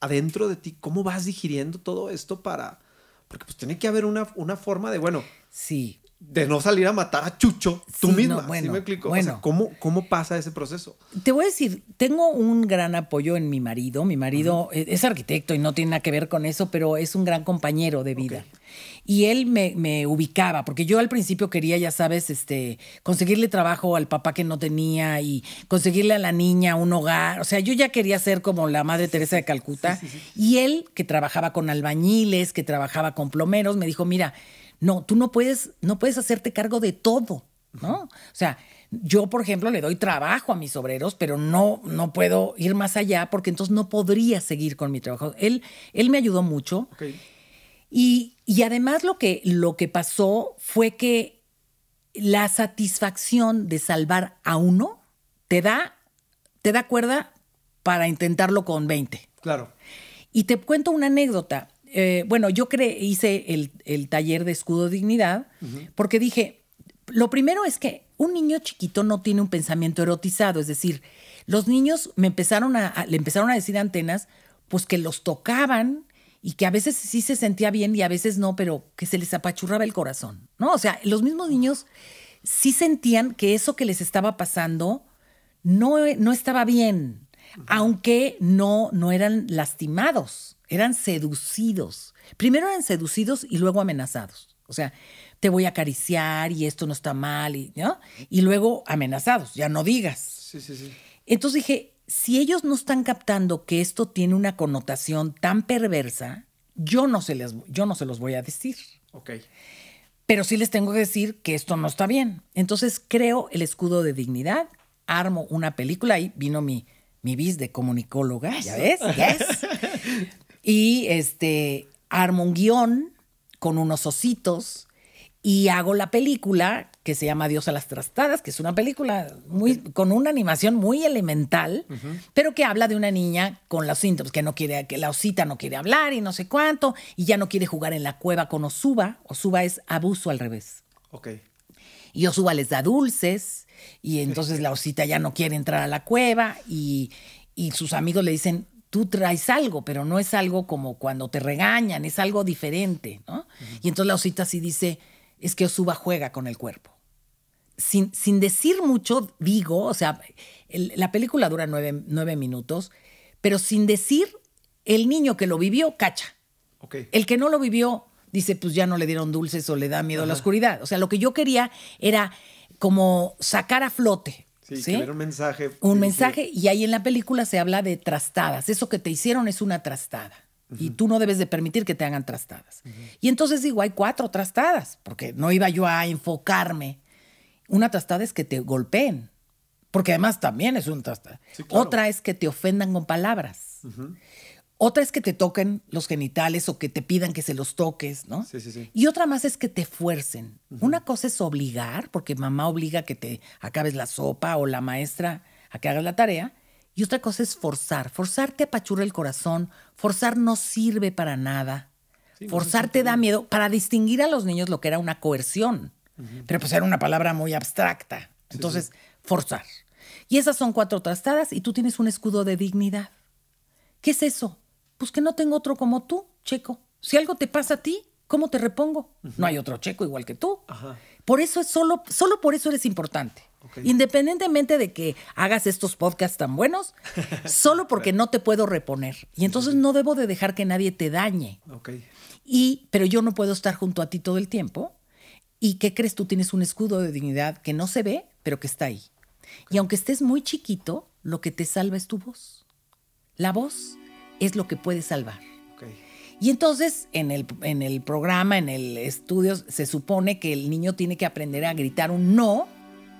adentro de ti, ¿cómo vas digiriendo todo esto para...? Porque pues tiene que haber una, una forma de, bueno... Sí de no salir a matar a Chucho tú misma. me explico? ¿cómo, pasa ese proceso? Te voy a decir, tengo un gran apoyo en mi marido. Mi marido e-, es, arquitecto y no tiene nada que ver con eso, pero es un gran compañero de vida. Y él me, ubicaba, porque yo al principio quería, ya sabes, este, conseguirle trabajo al papá que no tenía y conseguirle a la niña un hogar. O sea, yo ya quería ser como la Madre Teresa de Calcuta. y él, que trabajaba con albañiles, que trabajaba con plomeros, me dijo, mira, no, tú no puedes, no puedes hacerte cargo de todo, ¿no? O sea, yo, por ejemplo, le doy trabajo a mis obreros, pero no, no puedo ir más allá porque entonces no podría seguir con mi trabajo. Él, él me ayudó mucho. Y, y, además lo que, lo que pasó fue que la satisfacción de salvar a uno te da, te da cuerda para intentarlo con 20. Claro. Y te cuento una anécdota. Eh, bueno, yo hice el, taller de escudo dignidad porque dije, lo primero es que un niño chiquito no tiene un pensamiento erotizado, es decir, los niños me empezaron a, le empezaron a decir antenas, pues que los tocaban y que a veces sí se sentía bien y a veces no, pero que se les apachurraba el corazón, ¿no? O sea, los mismos niños sí sentían que eso que les estaba pasando no, estaba bien, aunque no, no eran lastimados. Eran seducidos. Primero eran seducidos y luego amenazados. O sea, te voy a acariciar y esto no está mal, y, ¿no? Y luego amenazados, ya no digas. Sí, sí, sí. Entonces dije, si ellos no están captando que esto tiene una connotación tan perversa, yo no se, les, yo no se los voy a decir. Ok. Pero sí les tengo que decir que esto no está bien. Entonces creo el escudo de dignidad, armo una película, y vino mi, mi bis de comunicóloga, ¿ya ves? Y este, armo un guión con unos ositos y hago la película que se llama Dios a las trastadas, que es una película muy, con una animación muy elemental, pero que habla de una niña con los síntomas, que no quiere, que la osita no quiere hablar y no sé cuánto, y ya no quiere jugar en la cueva con Osuba. Osuba es abuso al revés. Ok. Y Osuba les da dulces, y entonces la osita ya no quiere entrar a la cueva, y sus amigos le dicen, tú traes algo, pero no es algo como cuando te regañan, es algo diferente, ¿no? Y entonces la osita sí dice, es que Osuba juega con el cuerpo. Sin, sin decir mucho, digo, o sea, la película dura nueve, minutos, pero sin decir, el niño que lo vivió, cacha. El que no lo vivió, dice, pues ya no le dieron dulces o le da miedo a la oscuridad. O sea, lo que yo quería era como sacar a flote Sí, un mensaje. Un mensaje y ahí en la película se habla de trastadas. Eso que te hicieron es una trastada. Y tú no debes de permitir que te hagan trastadas. Y entonces digo, hay cuatro trastadas, porque no iba yo a enfocarme. Una trastada es que te golpeen, porque además también es un trastada. Otra es que te ofendan con palabras. Otra es que te toquen los genitales o que te pidan que se los toques, ¿no? Sí, sí, sí. Y otra más es que te fuercen. Una cosa es obligar, porque mamá obliga a que te acabes la sopa o la maestra a que hagas la tarea. Y otra cosa es forzar. Forzar te apachurra el corazón. Forzar no sirve para nada. Forzar te da miedo para distinguir a los niños lo que era una coerción. Pero pues era una palabra muy abstracta. Entonces, forzar. Y esas son cuatro trastadas y tú tienes un escudo de dignidad. ¿Qué es eso? Pues que no tengo otro como tú, Checo. Si algo te pasa a ti, ¿cómo te repongo? No hay otro Checo igual que tú. Por eso es solo, solo por eso eres importante. Independientemente de que hagas estos podcasts tan buenos, solo porque no te puedo reponer. Y entonces no debo de dejar que nadie te dañe. Y, pero yo no puedo estar junto a ti todo el tiempo. ¿Y qué crees? Tú tienes un escudo de dignidad que no se ve, pero que está ahí. Y aunque estés muy chiquito, lo que te salva es tu voz. La voz es lo que puede salvar. Y entonces en el, programa, en el estudio, se supone que el niño tiene que aprender a gritar un no,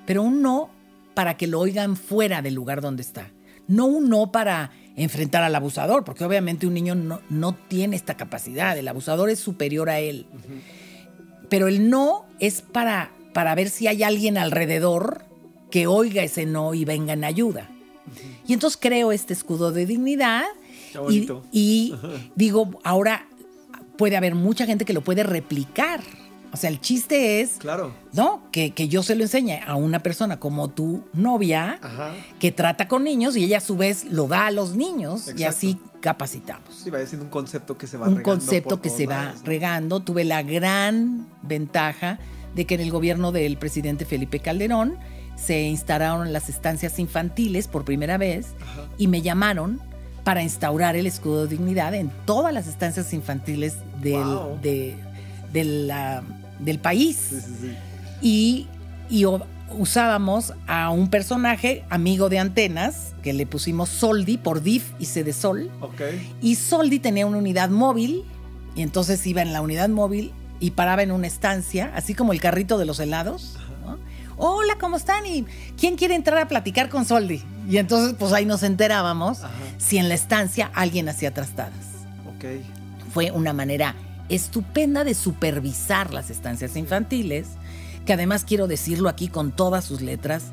pero un no para que lo oigan fuera del lugar donde está. No un no para enfrentar al abusador, porque obviamente un niño no, tiene esta capacidad, el abusador es superior a él. Pero el no es para, para ver si hay alguien alrededor que oiga ese no y venga en ayuda. Y entonces creo este escudo de dignidad y, digo, ahora puede haber mucha gente que lo puede replicar. O sea, el chiste es, claro. ¿no? Que, yo se lo enseñe a una persona como tu novia que trata con niños y ella a su vez lo da a los niños y así capacitamos. Sí, va siendo un concepto que se va regando. Un concepto que se va regando. Tuve la gran ventaja de que en el gobierno del presidente Felipe Calderón se instalaron las estancias infantiles por primera vez y me llamaron para instaurar el escudo de dignidad en todas las estancias infantiles del, país. Y, usábamos a un personaje amigo de antenas, que le pusimos Soldi por DIF y C de Sol. Y Soldi tenía una unidad móvil, y entonces iba en la unidad móvil y paraba en una estancia, así como el carrito de los helados hola, ¿cómo están? ¿Y quién quiere entrar a platicar con Soldi? Y entonces, pues ahí nos enterábamos si en la estancia alguien hacía trastadas. Fue una manera estupenda de supervisar las estancias infantiles, que además quiero decirlo aquí con todas sus letras,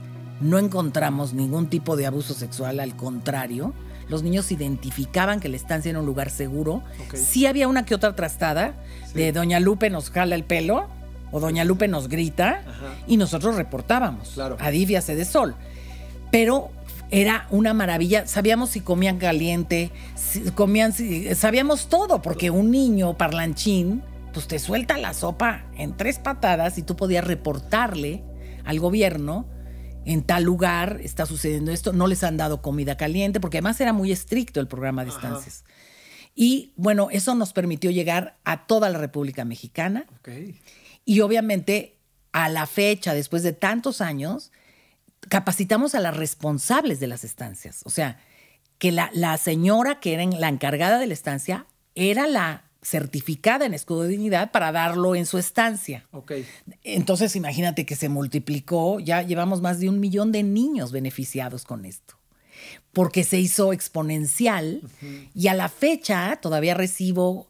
no encontramos ningún tipo de abuso sexual, al contrario, los niños identificaban que la estancia era un lugar seguro. Sí había una que otra trastada de Doña Lupe nos jala el pelo, o Doña Lupe nos grita y nosotros reportábamos. Claro. se de sol. Pero era una maravilla. Sabíamos si comían caliente, comían, sabíamos todo, porque un niño parlanchín, pues te suelta la sopa en tres patadas y tú podías reportarle al gobierno en tal lugar está sucediendo esto, no les han dado comida caliente, porque además era muy estricto el programa de estancias. Y bueno, eso nos permitió llegar a toda la República Mexicana. Y obviamente, a la fecha, después de tantos años, capacitamos a las responsables de las estancias. O sea, que la, señora que era la encargada de la estancia era la certificada en escudo de dignidad para darlo en su estancia. Entonces, imagínate que se multiplicó, ya llevamos más de un millón de niños beneficiados con esto, porque se hizo exponencial y a la fecha todavía recibo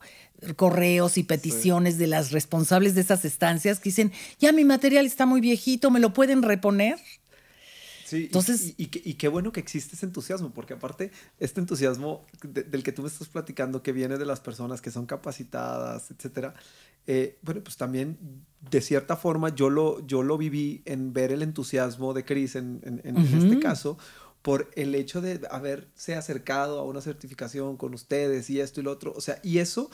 correos y peticiones de las responsables de esas estancias que dicen, ya mi material está muy viejito, ¿me lo pueden reponer? Sí, Entonces, y, qué bueno que existe ese entusiasmo, porque aparte, este entusiasmo del que tú me estás platicando, que viene de las personas que son capacitadas, etcétera, eh, bueno, pues también de cierta forma yo lo, yo lo viví en ver el entusiasmo de Cris en, este caso, por el hecho de haberse acercado a una certificación con ustedes y esto y lo otro. O sea, y eso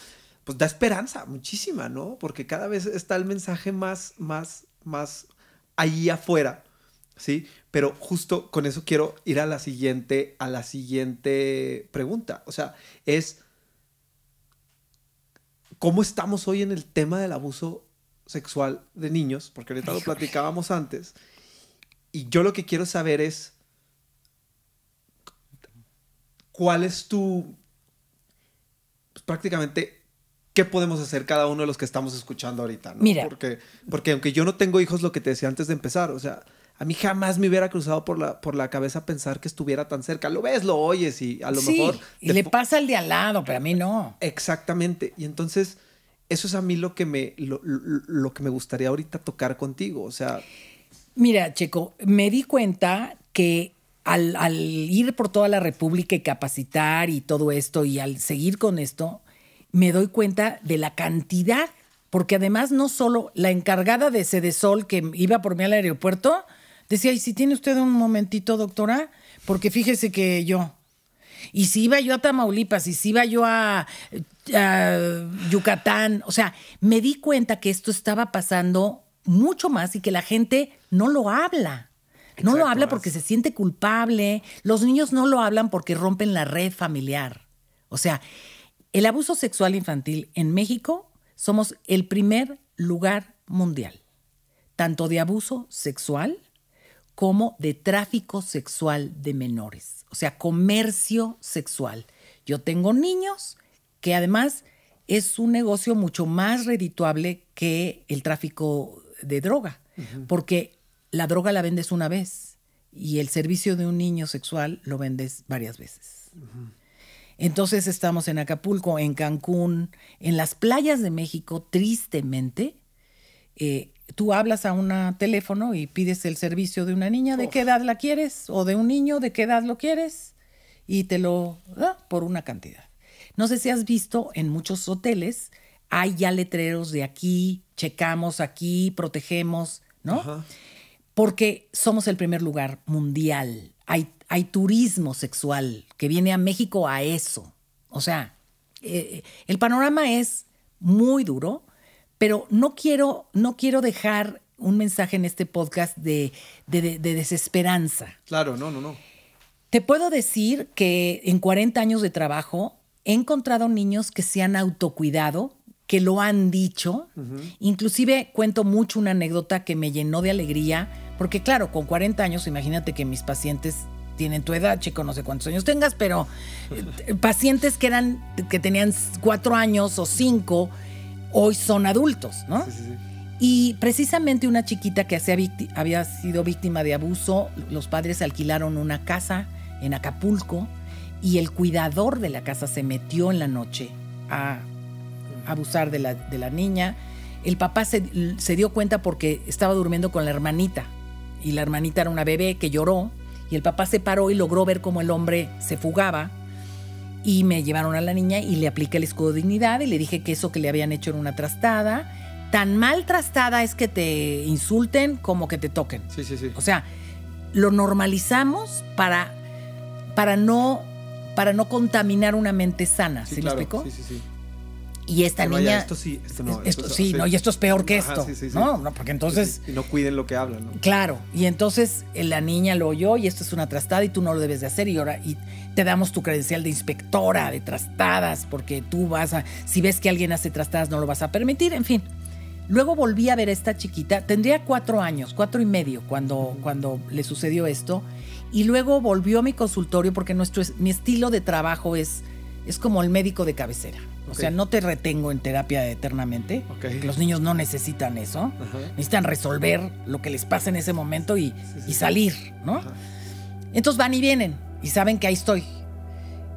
pues, da esperanza muchísima, ¿no? Porque cada vez está el mensaje más, más, más ahí afuera, ¿sí? Pero justo con eso quiero ir a la siguiente, a la siguiente pregunta. O sea, es, ¿cómo estamos hoy en el tema del abuso sexual de niños? Porque ahorita lo platicábamos antes. Y yo lo que quiero saber es, ¿cuál es tu, pues, prácticamente, ¿qué podemos hacer cada uno de los que estamos escuchando ahorita? Porque, porque aunque yo no tengo hijos, lo que te decía antes de empezar, o sea, a mí jamás me hubiera cruzado por la, por la cabeza pensar que estuviera tan cerca. Lo ves, lo oyes y a lo sí, mejor. Y le pasa al de al lado, pero a mí no. Exactamente. Y entonces, eso es a mí lo que me, lo, que me gustaría ahorita tocar contigo. O sea. Mira, Checo, me di cuenta que al, al ir por toda la República y capacitar y todo esto y al seguir con esto, me doy cuenta de la cantidad, porque además no solo la encargada de Sol que iba por mí al aeropuerto, decía, ¿y si tiene usted un momentito, doctora? Porque fíjese que yo, y si iba yo a Tamaulipas, y si iba yo a, Yucatán, o sea, me di cuenta que esto estaba pasando mucho más y que la gente no lo habla. No lo habla porque se siente culpable. Los niños no lo hablan porque rompen la red familiar. O sea, el abuso sexual infantil en México somos el primer lugar mundial, tanto de abuso sexual como de tráfico sexual de menores, o sea, comercio sexual. Yo tengo niños que además es un negocio mucho más redituable que el tráfico de droga, porque la droga la vendes una vez y el servicio de un niño sexual lo vendes varias veces. Entonces estamos en Acapulco, en Cancún, en las playas de México, tristemente. Eh, tú hablas a un teléfono y pides el servicio de una niña, ¿de qué edad la quieres? O de un niño, ¿de qué edad lo quieres? Y te lo da por una cantidad. No sé si has visto en muchos hoteles, hay ya letreros de aquí, checamos aquí, protegemos, ¿no? Porque somos el primer lugar mundial. Hay hay turismo sexual que viene a México a eso. O sea, eh, el panorama es muy duro, pero no quiero, no quiero dejar un mensaje en este podcast de, desesperanza. Claro, no, no, no. Te puedo decir que en 40 años de trabajo he encontrado niños que se han autocuidado, que lo han dicho. Inclusive cuento mucho una anécdota que me llenó de alegría, porque claro, con 40 años, imagínate que mis pacientes tienen tu edad, chico, no sé cuántos años tengas, pero eh, pacientes que eran, que tenían cuatro años o cinco, hoy son adultos, ¿no? Y precisamente una chiquita que había sido víctima de abuso, los padres alquilaron una casa en Acapulco y el cuidador de la casa se metió en la noche a abusar de la, niña. El papá se, se dio cuenta porque estaba durmiendo con la hermanita y la hermanita era una bebé que lloró y el papá se paró y logró ver cómo el hombre se fugaba. Y me llevaron a la niña y le apliqué el escudo de dignidad y le dije que eso que le habían hecho era una trastada. Tan mal trastada es que te insulten como que te toquen. Sí, sí, sí. O sea, lo normalizamos para, para, no, para no contaminar una mente sana. ¿Sí, ¿Sí claro. explicó? Sí, sí, sí y esta niña. esto sí, esto no. sí, no, y esto es peor que esto. ¿no? no, porque entonces. Y no cuiden lo que hablan, ¿no? Claro, y entonces eh, la niña lo oyó y esto es una trastada y tú no lo debes de hacer y ahora y te damos tu credencial de inspectora de trastadas porque tú vas a. Si ves que alguien hace trastadas, no lo vas a permitir, en fin. Luego volví a ver a esta chiquita, tendría cuatro años, cuatro y medio cuando, cuando le sucedió esto, y luego volvió a mi consultorio porque nuestro, mi estilo de trabajo es, es como el médico de cabecera. O sea, no te retengo en terapia eternamente. Los niños no necesitan eso. Necesitan resolver lo que les pasa en ese momento y, salir, ¿no? Entonces van y vienen y saben que ahí estoy.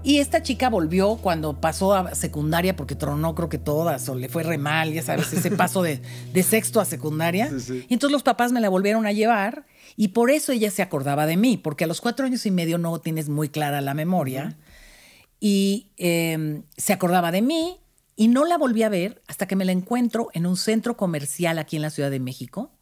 Y esta chica volvió cuando pasó a secundaria porque tronó creo que todas o le fue re mal, ya sabes, ese paso de, de sexto a secundaria. y entonces los papás me la volvieron a llevar y por eso ella se acordaba de mí, porque a los cuatro años y medio no tienes muy clara la memoria y em, se acordaba de mí y no la volví a ver hasta que me la encuentro en un centro comercial aquí en la Ciudad de México,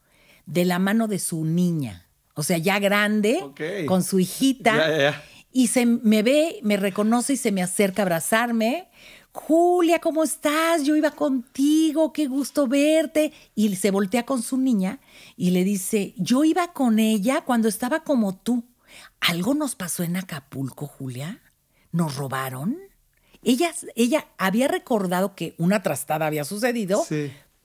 de la mano de su niña, o sea, ya grande, con su hijita. Y se me ve, me reconoce y se me acerca a abrazarme. Julia, ¿cómo estás? Yo iba contigo, qué gusto verte. Y se voltea con su niña y le dice, yo iba con ella cuando estaba como tú. Algo nos pasó en Acapulco, Julia. ¿nos robaron? Ella, ella había recordado que una trastada había sucedido,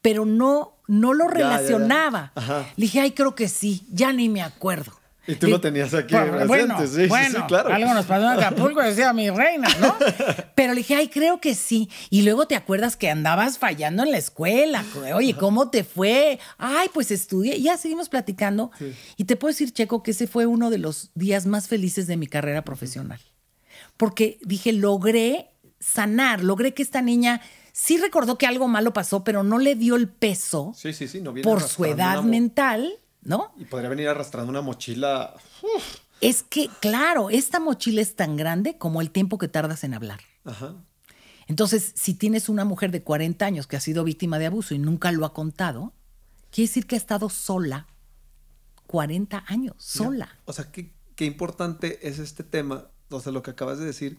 pero no, no lo relacionaba. Le dije, ay, creo que sí, ya ni me acuerdo. Y tú lo tenías aquí bueno, sí, bueno, sí, claro. Algo nos pasó en Acapulco, decía mi reina, ¿no? Pero le dije, ay, creo que sí. Y luego te acuerdas que andabas fallando en la escuela. Oye, ¿cómo te fue? Ay, pues estudié. Y ya seguimos platicando. Y te puedo decir, Checo, que ese fue uno de los días más felices de mi carrera profesional porque dije, logré sanar, logré que esta niña sí recordó que algo malo pasó, pero no le dio el peso por su edad mental, ¿no? Y podría venir arrastrando una mochila. Es que, claro, esta mochila es tan grande como el tiempo que tardas en hablar. Ajá. Entonces, si tienes una mujer de 40 años que ha sido víctima de abuso y nunca lo ha contado, quiere decir que ha estado sola 40 años, sola. o sea, qué, qué importante es este tema o sea, lo que acabas de decir,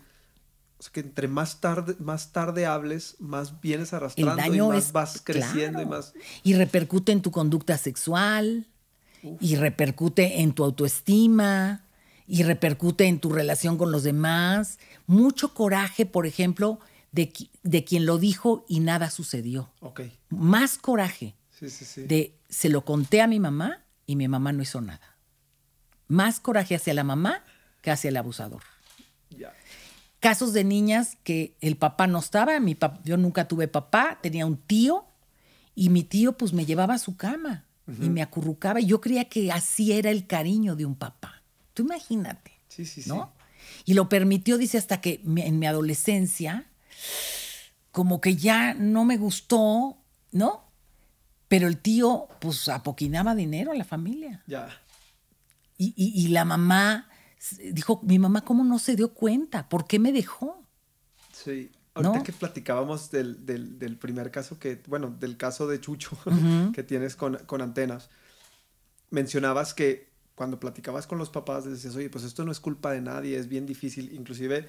que entre más tarde, más tarde hables, más vienes arrastrando y más vas creciendo y más. Y repercute en tu conducta sexual, y repercute en tu autoestima, y repercute en tu relación con los demás. Mucho coraje, por ejemplo, de, de quien lo dijo y nada sucedió. Más coraje de se lo conté a mi mamá y mi mamá no hizo nada. Más coraje hacia la mamá que hacia el abusador. Casos de niñas que el papá no estaba, mi yo nunca tuve papá, tenía un tío y mi tío pues me llevaba a su cama y me acurrucaba. Yo creía que así era el cariño de un papá. Tú imagínate. Sí, sí, ¿no? sí. Y lo permitió, dice, hasta que en mi adolescencia, como que ya no me gustó, ¿no? Pero el tío, pues, apoquinaba dinero a la familia. Ya. y, la mamá dijo, mi mamá, ¿cómo no se dio cuenta? ¿Por qué me dejó? Sí, Ahorita que platicábamos del, primer caso que, bueno, del caso de Chucho que tienes con, antenas, mencionabas que cuando platicabas con los papás decías, oye, pues esto no es culpa de nadie, es bien difícil. Inclusive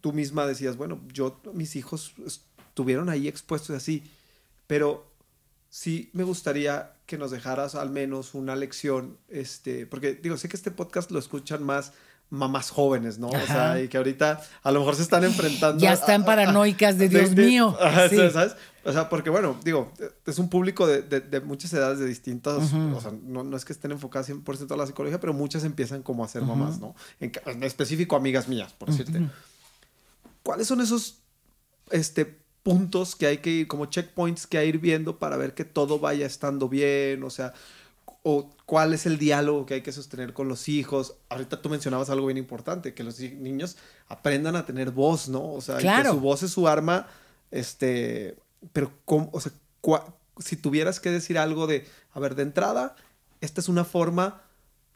tú misma decías, bueno, yo, mis hijos estuvieron ahí expuestos así, pero sí me gustaría que nos dejaras al menos una lección, este, porque digo, sé que este podcast lo escuchan más mamás jóvenes, ¿no? O sea, y que ahorita a lo mejor se están enfrentando. Ya están paranoicas de Dios mío. sí. ¿Sabes? O sea, porque bueno, digo, es un público de, muchas edades, de distintas, o sea, no, es que estén enfocadas 100% a la psicología, pero muchas empiezan como a ser mamás, ¿no? En, específico, amigas mías, por decirte. ¿Cuáles son esos este, puntos que hay que ir, como checkpoints que hay que ir viendo para ver que todo vaya estando bien, o sea, o cuál es el diálogo que hay que sostener con los hijos. Ahorita tú mencionabas algo bien importante, que los niños aprendan a tener voz, ¿no? O sea, claro. que su voz es su arma, este, pero o sea, si tuvieras que decir algo de, a ver, de entrada, esta es una forma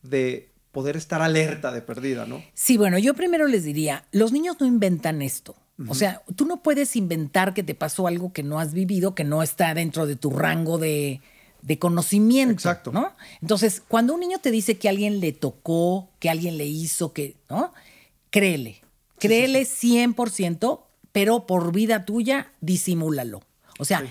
de poder estar alerta de perdida, ¿no? Sí, bueno, yo primero les diría, los niños no inventan esto. O sea, tú no puedes inventar que te pasó algo que no has vivido, que no está dentro de tu rango de, conocimiento. Exacto. ¿no? Entonces, cuando un niño te dice que alguien le tocó, que alguien le hizo, que, ¿no? Créele. Créele 100%, pero por vida tuya, disimúlalo. O sea,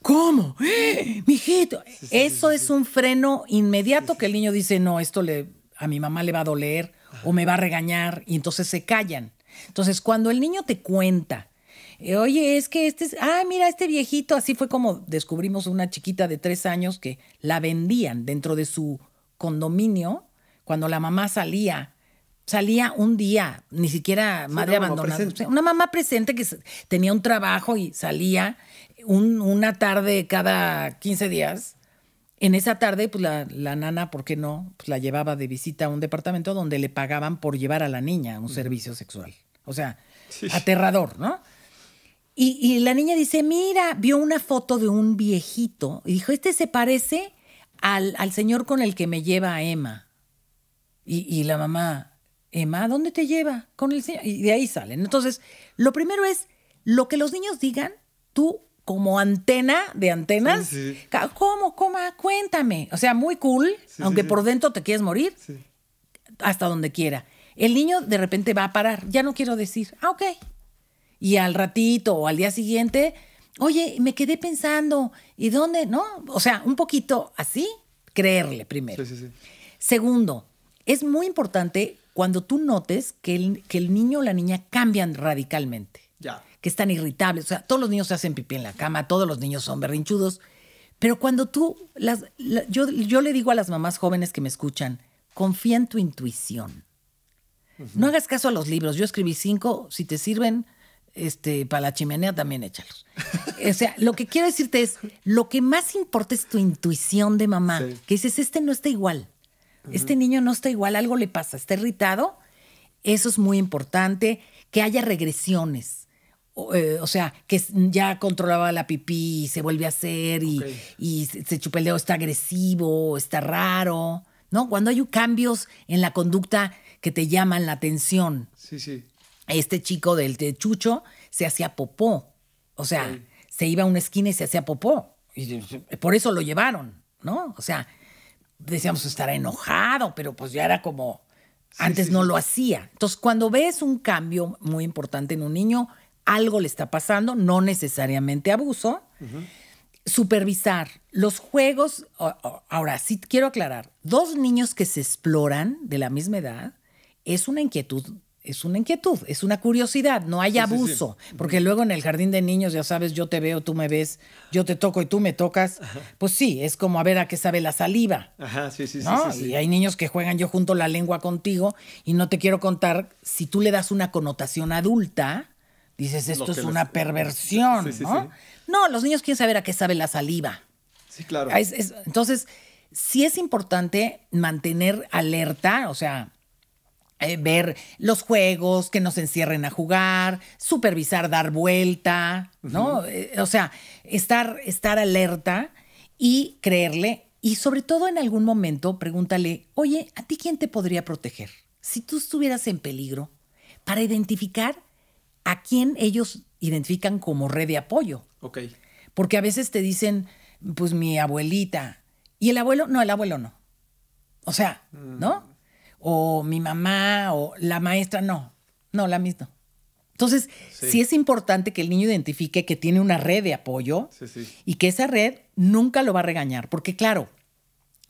¿cómo? ¡Eh, mijito. Eso es un freno inmediato que el niño dice, no, esto le, a mi mamá le va a doler o me va a regañar, y entonces se callan. Entonces, cuando el niño te cuenta, eh, oye, es que este, ah, mira, este viejito, así fue como descubrimos una chiquita de tres años que la vendían dentro de su condominio, cuando la mamá salía, salía un día, ni siquiera madre abandonada, una mamá presente que tenía un trabajo y salía una tarde cada 15 días en esa tarde, pues la, nana, ¿por qué no? Pues la llevaba de visita a un departamento donde le pagaban por llevar a la niña un servicio sexual. O sea, aterrador, ¿no? Y, la niña dice, mira, vio una foto de un viejito y dijo, este se parece al, señor con el que me lleva a Emma. Y, la mamá, Emma, ¿dónde te lleva? Con el Y de ahí salen. Entonces, lo primero es, lo que los niños digan, tú como antena de antenas. ¿Cómo? ¿Cómo, coma? Cuéntame. O sea, muy cool, aunque por dentro te quieres morir, hasta donde quiera. El niño de repente va a parar, ya no quiero decir, ah, ok. Y al ratito o al día siguiente, oye, me quedé pensando, ¿y dónde? ¿No? O sea, un poquito así, creerle primero. Segundo, es muy importante cuando tú notes que el, que el niño o la niña cambian radicalmente. Que están irritables. O sea, todos los niños se hacen pipí en la cama, todos los niños son berrinchudos. Pero cuando tú, las, yo, le digo a las mamás jóvenes que me escuchan, confía en tu intuición. No hagas caso a los libros. Yo escribí cinco, si te sirven este, para la chimenea, también échalos. o sea, lo que quiero decirte es, lo que más importa es tu intuición de mamá, que dices, este no está igual, este niño no está igual, algo le pasa, está irritado. Eso es muy importante, que haya regresiones. Eh, o, sea, que ya controlaba la pipí y se vuelve a hacer y, se, chupeleó, está agresivo, está raro, ¿no? Cuando hay cambios en la conducta que te llaman la atención. Sí, sí. Este chico del chucho se hacía popó, o sea, se iba a una esquina y se hacía popó. Y por eso lo llevaron, ¿no? O sea, decíamos, estar enojado, pero pues ya era como, antes no lo hacía. Entonces, cuando ves un cambio muy importante en un niño, algo le está pasando, no necesariamente abuso. Supervisar los juegos. Ahora, sí quiero aclarar, dos niños que se exploran de la misma edad es una inquietud es una inquietud, es una curiosidad, no hay abuso, porque luego en el jardín de niños, ya sabes, yo te veo, tú me ves, yo te toco y tú me tocas, pues sí, es como a ver a qué sabe la saliva. Ajá, sí, sí, sí, hay niños que juegan yo junto la lengua contigo y no te quiero contar si tú le das una connotación adulta, dices, esto es una perversión, ¿no? no, los niños quieren saber a qué sabe la saliva. Sí, claro. Ah, entonces, sí es importante mantener alerta, o sea, eh, ver los juegos, que nos encierren a jugar, supervisar, dar vuelta, ¿no? Eh, o sea, estar, estar alerta y creerle. Y sobre todo en algún momento pregúntale, oye, ¿a ti quién te podría proteger? Si tú estuvieras en peligro, para identificar a quién ellos identifican como red de apoyo. Ok. Porque a veces te dicen, pues mi abuelita. Y el abuelo, no, el abuelo no. O sea, mm. ¿no? O mi mamá, o la maestra, no. No, la misma. Entonces, sí. es importante que el niño identifique que tiene una red de apoyo y que esa red nunca lo va a regañar. Porque, claro,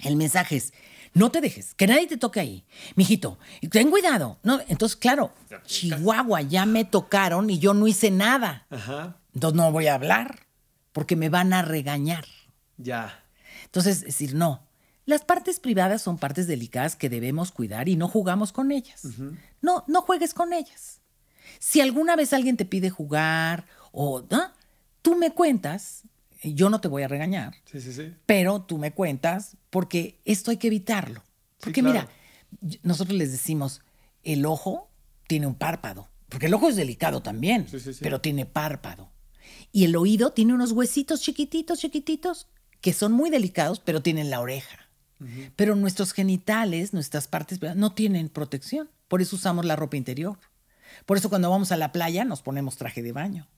el mensaje es, no te dejes, que nadie te toque ahí. Mijito, ten cuidado. No, entonces, claro, Chihuahua, ya me tocaron y yo no hice nada. Ajá. Entonces no voy a hablar porque me van a regañar. Ya. Entonces, es decir, no. Las partes privadas son partes delicadas que debemos cuidar y no jugamos con ellas. No, no juegues con ellas. Si alguna vez alguien te pide jugar o tú me cuentas yo no te voy a regañar, pero tú me cuentas porque esto hay que evitarlo. Porque mira, nosotros les decimos, el ojo tiene un párpado, porque el ojo es delicado también, pero tiene párpado. Y el oído tiene unos huesitos chiquititos, chiquititos, que son muy delicados, pero tienen la oreja. Pero nuestros genitales, nuestras partes, no tienen protección. Por eso usamos la ropa interior. Por eso cuando vamos a la playa nos ponemos traje de baño,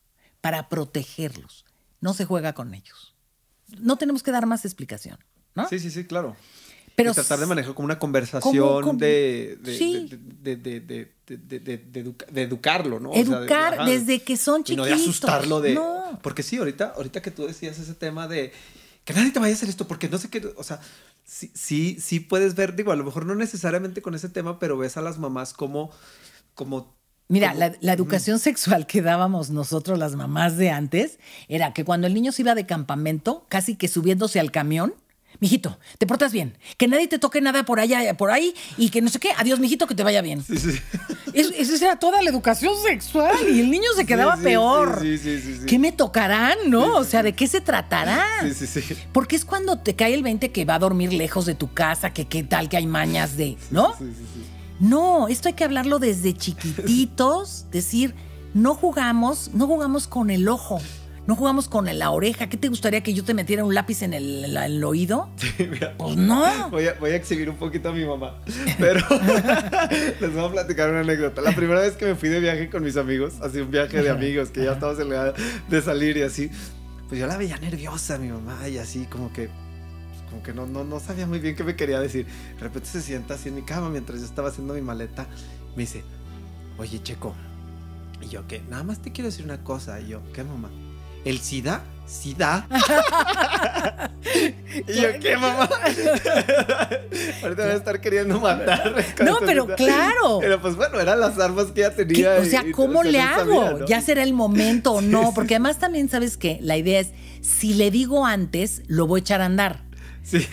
para protegerlos no se juega con ellos. No tenemos que dar más explicación, Sí, sí, sí, claro. Pero tratar de manejar como una conversación de, educarlo, ¿no? Educar desde que son chiquitos. Y no de asustarlo de... Porque sí, ahorita, ahorita que tú decías ese tema de que nadie te vaya a hacer esto porque no sé qué, o sea, sí, sí, puedes ver, digo, a lo mejor no necesariamente con ese tema, pero ves a las mamás como, como Mira, la, educación sexual que dábamos nosotros, las mamás de antes, era que cuando el niño se iba de campamento, casi que subiéndose al camión, mijito, te portas bien, que nadie te toque nada por allá, por ahí, y que no sé qué, adiós, mijito, que te vaya bien. Sí, sí. esa era toda la educación sexual, y el niño se quedaba sí, peor. ¿Qué me tocarán? ¿No? O sea, ¿de qué se tratará? Porque es cuando te cae el 20 que va a dormir lejos de tu casa, que qué tal que hay mañas de, ¿no? Sí, sí, sí. No, esto hay que hablarlo desde chiquititos, decir, no jugamos, no jugamos con el ojo. No jugamos con la oreja. ¿Qué te gustaría que yo te metiera un lápiz en el, oído? Sí, pues no. Voy a, exhibir un poquito a mi mamá. Pero les voy a platicar una anécdota. La primera vez que me fui de viaje con mis amigos, así un viaje de amigos, que ya estábamos en la edad de salir y así, pues yo la veía nerviosa, mi mamá, y así como que como que no, no, no sabía muy bien qué me quería decir. De repente se sienta así en mi cama mientras yo estaba haciendo mi maleta. Me dice, oye Checo, y yo qué nada más te quiero decir una cosa. Y yo, ¿qué mamá? ¿El SIDA? ¿SIDA? y yo, ¿qué mamá? Ahorita voy a estar queriendo matar. No, pero claro. Pero pues bueno, eran las armas que ya tenía. O sea, ¿cómo le hago? Ya será el momento o no. porque además también, ¿sabes que La idea es, si le digo antes, lo voy a echar a andar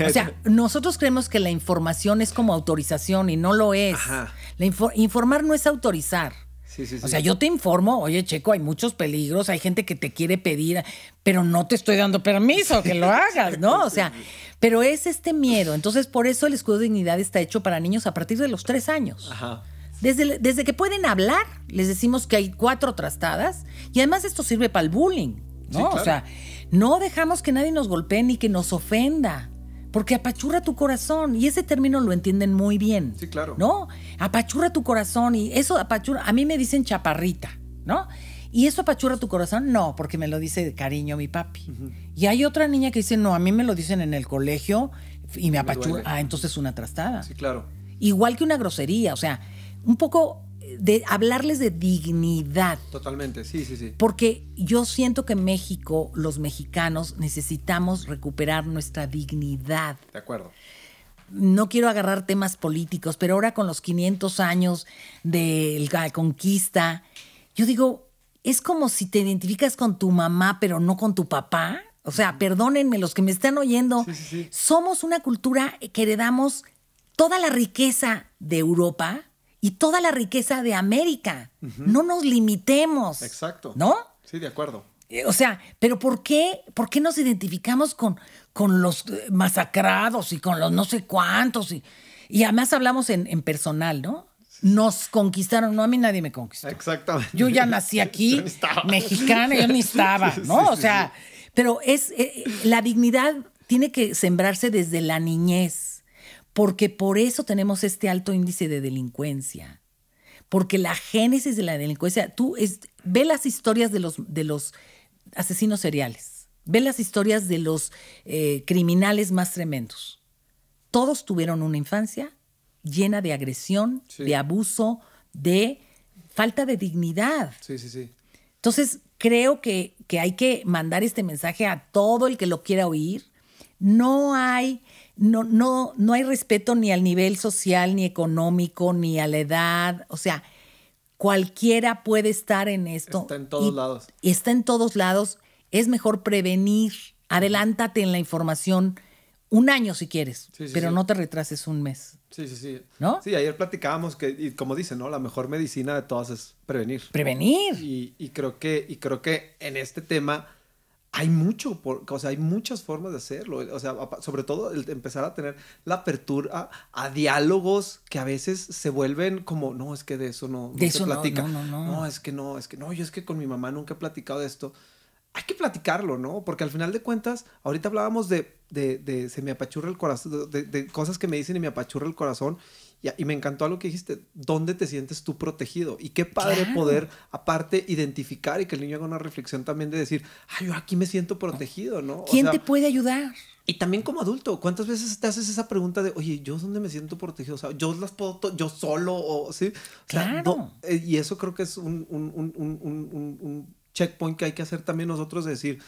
o sea, nosotros creemos que la información es como autorización y no lo es. informar no es autorizar. Sí, sí, sí. O sea, yo te informo, oye, Checo, hay muchos peligros, hay gente que te quiere pedir, pero no te estoy dando permiso que lo hagas, ¿no? O sea, pero es este miedo. Entonces, por eso el escudo de dignidad está hecho para niños a partir de los tres años. Ajá. Desde, desde que pueden hablar, les decimos que hay cuatro trastadas y además esto sirve para el bullying, ¿no? O sea, no dejamos que nadie nos golpee ni que nos ofenda porque apachurra tu corazón y ese término lo entienden muy bien. Sí, claro. ¿No? Apachurra tu corazón y eso apachurra, a mí me dicen chaparrita, ¿no? ¿Y eso apachurra tu corazón? No, porque me lo dice cariño mi papi. Y hay otra niña que dice, no, a mí me lo dicen en el colegio y me, apachura, apachurra. ah, entonces una trastada. Sí, claro. Igual que una grosería, o sea, un poco de hablarles de dignidad. Totalmente, sí, sí, sí. Porque yo siento que México, los mexicanos, necesitamos recuperar nuestra dignidad. De acuerdo. No quiero agarrar temas políticos, pero ahora con los 500 años de la conquista, yo digo, es como si te identificas con tu mamá, pero no con tu papá. O sea, perdónenme los que me están oyendo. Sí, sí, sí. Somos una cultura que heredamos toda la riqueza de Europa, y toda la riqueza de América. No nos limitemos. Exacto. ¿No? Sí, de acuerdo. Eh, o sea, pero ¿por qué, por nos identificamos con, con los eh, masacrados y con los no sé cuántos? Y, y además hablamos en, personal, ¿no? nos conquistaron. No, a mí nadie me conquistó. Exactamente. Yo ya nací aquí, yo mexicana, yo ni estaba, ¿no? o sea, pero es eh, la dignidad tiene que sembrarse desde la niñez porque por eso tenemos este alto índice de delincuencia. Porque la génesis de la delincuencia, tú es, ve las historias de los, asesinos seriales, ve las historias de los eh, criminales más tremendos. Todos tuvieron una infancia llena de agresión, de abuso, de falta de dignidad. Sí, sí, sí. Entonces, creo que hay que mandar este mensaje a todo el que lo quiera oír. No hay no, no, no hay respeto ni al nivel social, ni económico, ni a la edad. O sea, cualquiera puede estar en esto. Está en todos lados. está en todos lados. Es mejor prevenir. Adelántate en la información un año si quieres, pero no te retrases un mes. Sí, sí, sí. ¿No? Sí, ayer platicábamos que, como dicen, ¿no? La mejor medicina de todas es prevenir. Prevenir. Y, y, creo, que, y creo que en este tema hay mucho, por, o sea, hay muchas formas de hacerlo, o sea, sobre todo el empezar a tener la apertura a, diálogos que a veces se vuelven como, no, es que de eso no, de no se platica, no, no, no, es que no, es que no, yo es que con mi mamá nunca he platicado de esto, hay que platicarlo, ¿no? Porque al final de cuentas, ahorita hablábamos de, de, de se me apachurra el corazón, de, de, cosas que me dicen y me apachurra el corazón, y, me encantó algo que dijiste, ¿dónde te sientes tú protegido? Y qué padre poder, aparte, identificar y que el niño haga una reflexión también de decir, ay, yo aquí me siento protegido, ¿no? ¿Quién te puede ayudar? Y también como adulto, ¿cuántas veces te haces esa pregunta de, oye, ¿yo dónde me siento protegido? O sea, ¿yo las puedo, yo solo? O, ¿sí? claro. Eh, y eso creo que es un, un, un, un, checkpoint que hay que hacer también nosotros, de decir,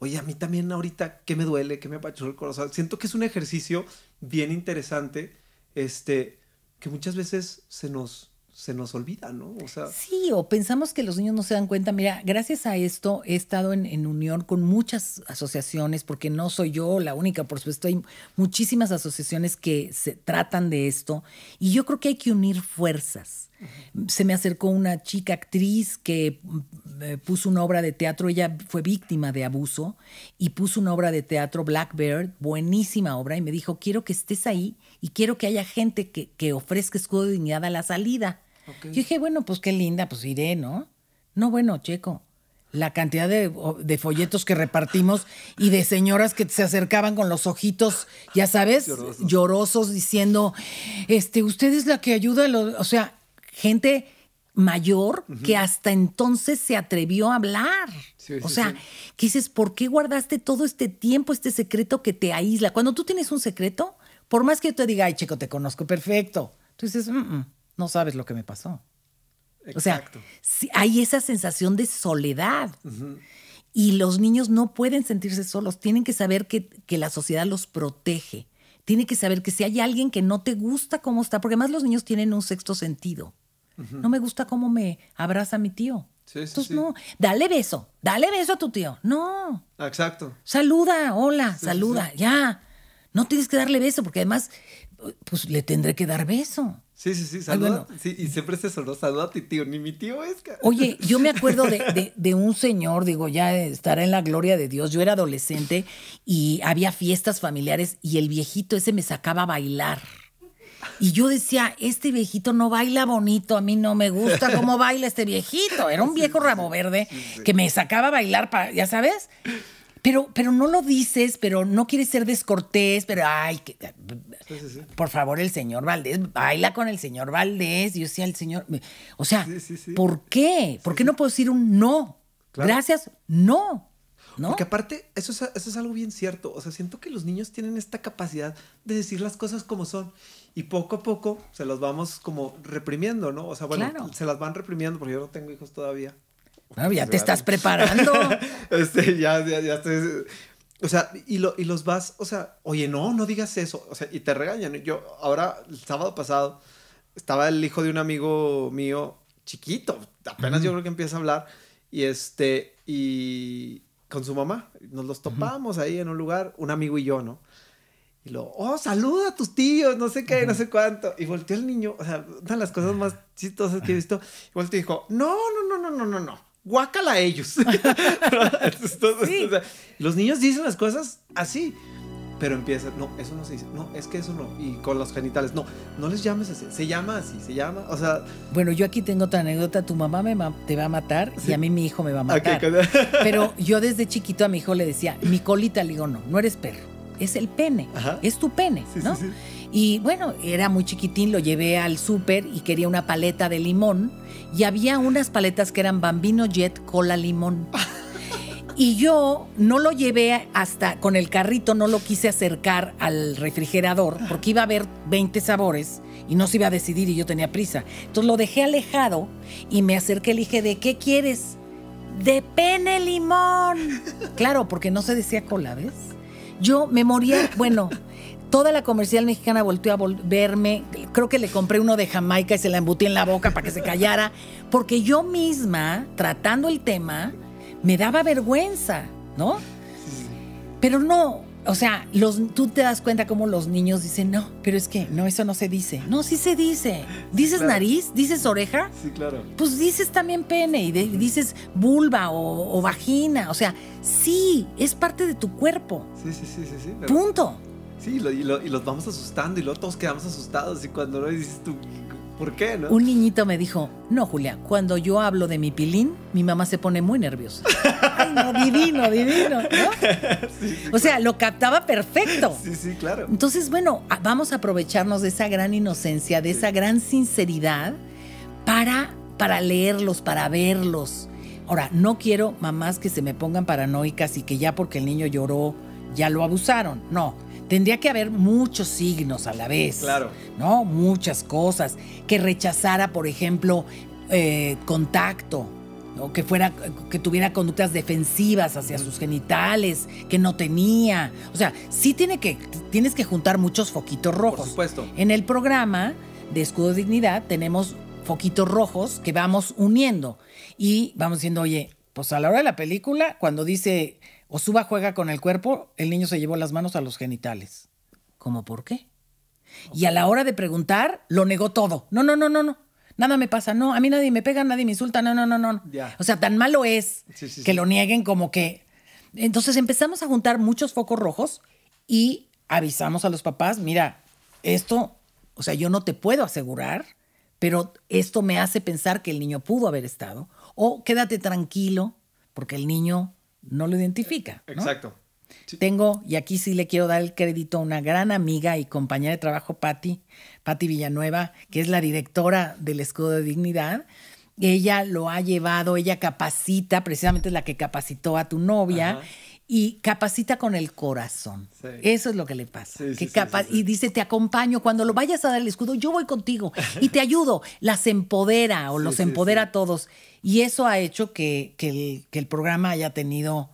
oye, a mí también ahorita, ¿qué me duele? ¿Qué me apachó el corazón? siento que es un ejercicio bien interesante, este, que muchas veces se nos, se nos olvida, ¿no? O sea, sí, o pensamos que los niños no se dan cuenta. Mira, gracias a esto he estado en, unión con muchas asociaciones, porque no soy yo la única, por supuesto, hay muchísimas asociaciones que se tratan de esto, y yo creo que hay que unir fuerzas se me acercó una chica actriz que mm, eh, puso una obra de teatro, ella fue víctima de abuso y puso una obra de teatro, Blackbird, buenísima obra, y me dijo, quiero que estés ahí y quiero que haya gente que, que ofrezca escudo de dignidad a la salida. Yo dije, bueno, pues qué linda, pues iré, ¿no? No, bueno, checo, la cantidad de, folletos que repartimos y de señoras que se acercaban con los ojitos, ya sabes, llorosos diciendo, este, usted es la que ayuda, a los, o sea, gente mayor que hasta entonces se atrevió a hablar. o sea, que dices, ¿por qué guardaste todo este tiempo, este secreto que te aísla? Cuando tú tienes un secreto, por más que yo te diga, ay, chico, te conozco perfecto, tú dices, no sabes lo que me pasó. Exacto. O sea, hay esa sensación de soledad. Y los niños no pueden sentirse solos, tienen que saber que, la sociedad los protege. Tienen que saber que si hay alguien que no te gusta cómo está, porque además los niños tienen un sexto sentido. No me gusta cómo me abraza mi tío. Sí, sí, Entonces, no, dale beso, dale beso a tu tío. No. Ah, exacto. Saluda, hola, saluda, ya. No tienes que darle beso porque además, pues le tendré que dar beso. Sí, sí, sí, saluda. sí, y siempre se saluda a tu tío, ni mi tío es. Oye, yo me acuerdo de, de, un señor, digo, ya estará en la gloria de Dios. Yo era adolescente y había fiestas familiares y el viejito ese me sacaba a bailar. Y yo decía, este viejito no baila bonito, a mí no me gusta cómo baila este viejito. Era un viejo rabo verde que me sacaba a bailar, para, ya sabes. Pero, pero no lo dices, pero no quieres ser descortés, pero ay, por favor, el señor Valdés, baila con el señor Valdés, yo sea el señor. O sea, ¿por qué? ¿Por qué no puedo decir un no? Gracias, no. ¿No? Porque aparte, eso eso es algo bien cierto. O sea, siento que los niños tienen esta capacidad de decir las cosas como son. Y poco a poco se los vamos como reprimiendo, ¿no? O sea, bueno, se las van reprimiendo porque yo no tengo hijos todavía. Bueno, ya te estás preparando. este, ya, ya, ya O sea, y, lo, y los vas, o sea, oye, no, no digas eso. O sea, y te regañan. Yo, ahora, el sábado pasado, estaba el hijo de un amigo mío, chiquito, apenas yo creo que empieza a hablar, y este, y con su mamá, nos los topamos ahí en un lugar, un amigo y yo, ¿no? Y oh, saluda a tus tíos, no sé qué, no sé cuánto. Y volteó el niño, o sea, una de las cosas más chistosas que he visto. Y volteó y dijo, no, no, no, no, no, no, no. Guácala a ellos. los niños dicen las cosas así, pero empiezan, no, eso no se dice, no, es que eso no. Y con los genitales, no, no les llames así, se llama así, se llama, o sea. Bueno, yo aquí tengo otra anécdota, tu mamá me te va a matar y a mí mi hijo me va a matar. pero yo desde chiquito a mi hijo le decía, mi colita, le digo, no, no eres perro es el pene, es tu pene, ¿no? Y bueno, era muy chiquitín, lo llevé al súper y quería una paleta de limón y había unas paletas que eran Bambino Jet cola limón. Y yo no lo llevé hasta con el carrito, no lo quise acercar al refrigerador porque iba a haber 20 sabores y no se iba a decidir y yo tenía prisa. Entonces lo dejé alejado y me acerqué y le dije, ¿de qué quieres? De pene limón. Claro, porque no se decía cola, ¿ves? Yo me moría, bueno, toda la comercial mexicana volvió a verme. Creo que le compré uno de Jamaica y se la embutí en la boca para que se callara. Porque yo misma, tratando el tema, me daba vergüenza, ¿no? Pero no, o sea, los, tú te das cuenta cómo los niños dicen, no, pero es que no, eso no se dice. No, sí se dice. ¿Dices nariz? ¿Dices oreja? Sí, claro. Pues dices también pene y dices vulva o, vagina. O sea, sí, es parte de tu cuerpo. Sí, sí, sí, sí. sí Punto. Sí, y, y, los vamos asustando y luego todos quedamos asustados y cuando lo dices tú, ¿Por qué, Un niñito me dijo, no, Julia, cuando yo hablo de mi pilín, mi mamá se pone muy nerviosa. Ay, no, divino, divino, ¿no? o sea, lo captaba perfecto. Sí, sí, claro. Entonces, bueno, vamos a aprovecharnos de esa gran inocencia, de esa gran sinceridad para, para leerlos, para verlos. Ahora, no quiero mamás que se me pongan paranoicas y que ya porque el niño lloró, ya lo abusaron. No Tendría que haber muchos signos a la vez. Claro. ¿No? Muchas cosas. Que rechazara, por ejemplo, eh, contacto. Que, fuera, que tuviera conductas defensivas hacia sus genitales, que no tenía. O sea, sí tiene que, tienes que juntar muchos foquitos rojos. Por supuesto. En el programa de Escudo de Dignidad tenemos foquitos rojos que vamos uniendo y vamos diciendo, oye, pues a la hora de la película, cuando dice o suba, juega con el cuerpo, el niño se llevó las manos a los genitales. ¿Cómo por qué? Y a la hora de preguntar, lo negó todo. No, no, no, no, no. Nada me pasa, no, a mí nadie me pega, nadie me insulta, no, no, no, no. O sea, tan malo es que lo nieguen como que... Entonces empezamos a juntar muchos focos rojos y avisamos a los papás, mira, esto, o sea, yo no te puedo asegurar, pero esto me hace pensar que el niño pudo haber estado, o quédate tranquilo, porque el niño no lo identifica. Exacto. Tengo, y aquí sí le quiero dar el crédito a una gran amiga y compañera de trabajo, Patti, Patti Villanueva, que es la directora del Escudo de Dignidad. Ella lo ha llevado, ella capacita, precisamente es la que capacitó a tu novia y capacita con el corazón. Eso es lo que le pasa. y dice, te acompaño, cuando lo vayas a dar el escudo, yo voy contigo y te ayudo. Las empodera o los empodera a todos. Y eso ha hecho que, el, programa haya tenido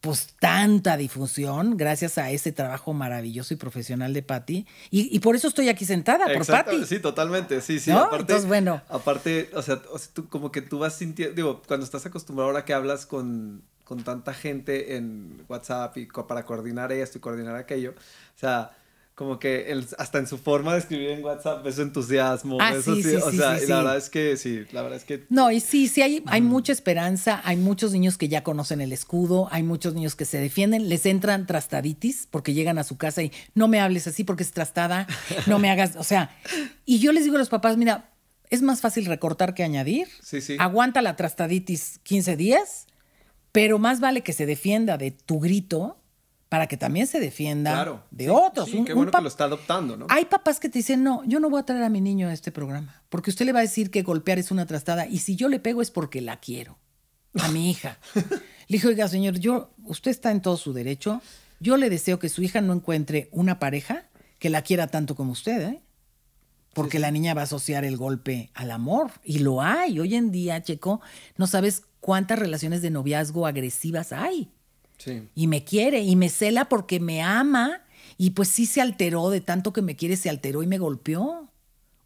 pues tanta difusión gracias a ese trabajo maravilloso y profesional de Patti. Y, por eso estoy aquí sentada, por Patti. Sí, totalmente, sí, sí. Aparte, bueno. Aparte, o sea, como que tú vas sintiendo, digo, cuando estás acostumbrado ahora que hablas con con tanta gente en WhatsApp y para coordinar esto y coordinar aquello. O sea, como que hasta en su forma de escribir en WhatsApp es entusiasmo. Ah, sí, o sea, la verdad es que sí, la verdad es que... No, y sí, sí, hay, hay mucha esperanza, hay muchos niños que ya conocen el escudo, hay muchos niños que se defienden, les entran trastaditis porque llegan a su casa y no me hables así porque es trastada, no me hagas, o sea, y yo les digo a los papás, mira, es más fácil recortar que añadir. Aguanta la trastaditis 15 días pero más vale que se defienda de tu grito para que también se defienda de otros. Sí, un, que lo está adoptando, ¿no? Hay papás que te dicen, no, yo no voy a traer a mi niño a este programa, porque usted le va a decir que golpear es una trastada y si yo le pego es porque la quiero, a mi hija. le dijo, oiga, señor, yo, usted está en todo su derecho, yo le deseo que su hija no encuentre una pareja que la quiera tanto como usted, ¿eh? porque la niña va a asociar el golpe al amor. Y lo hay. Hoy en día, Checo, no sabes cuántas relaciones de noviazgo agresivas hay. Sí. Y me quiere y me cela porque me ama. Y pues sí se alteró de tanto que me quiere, se alteró y me golpeó.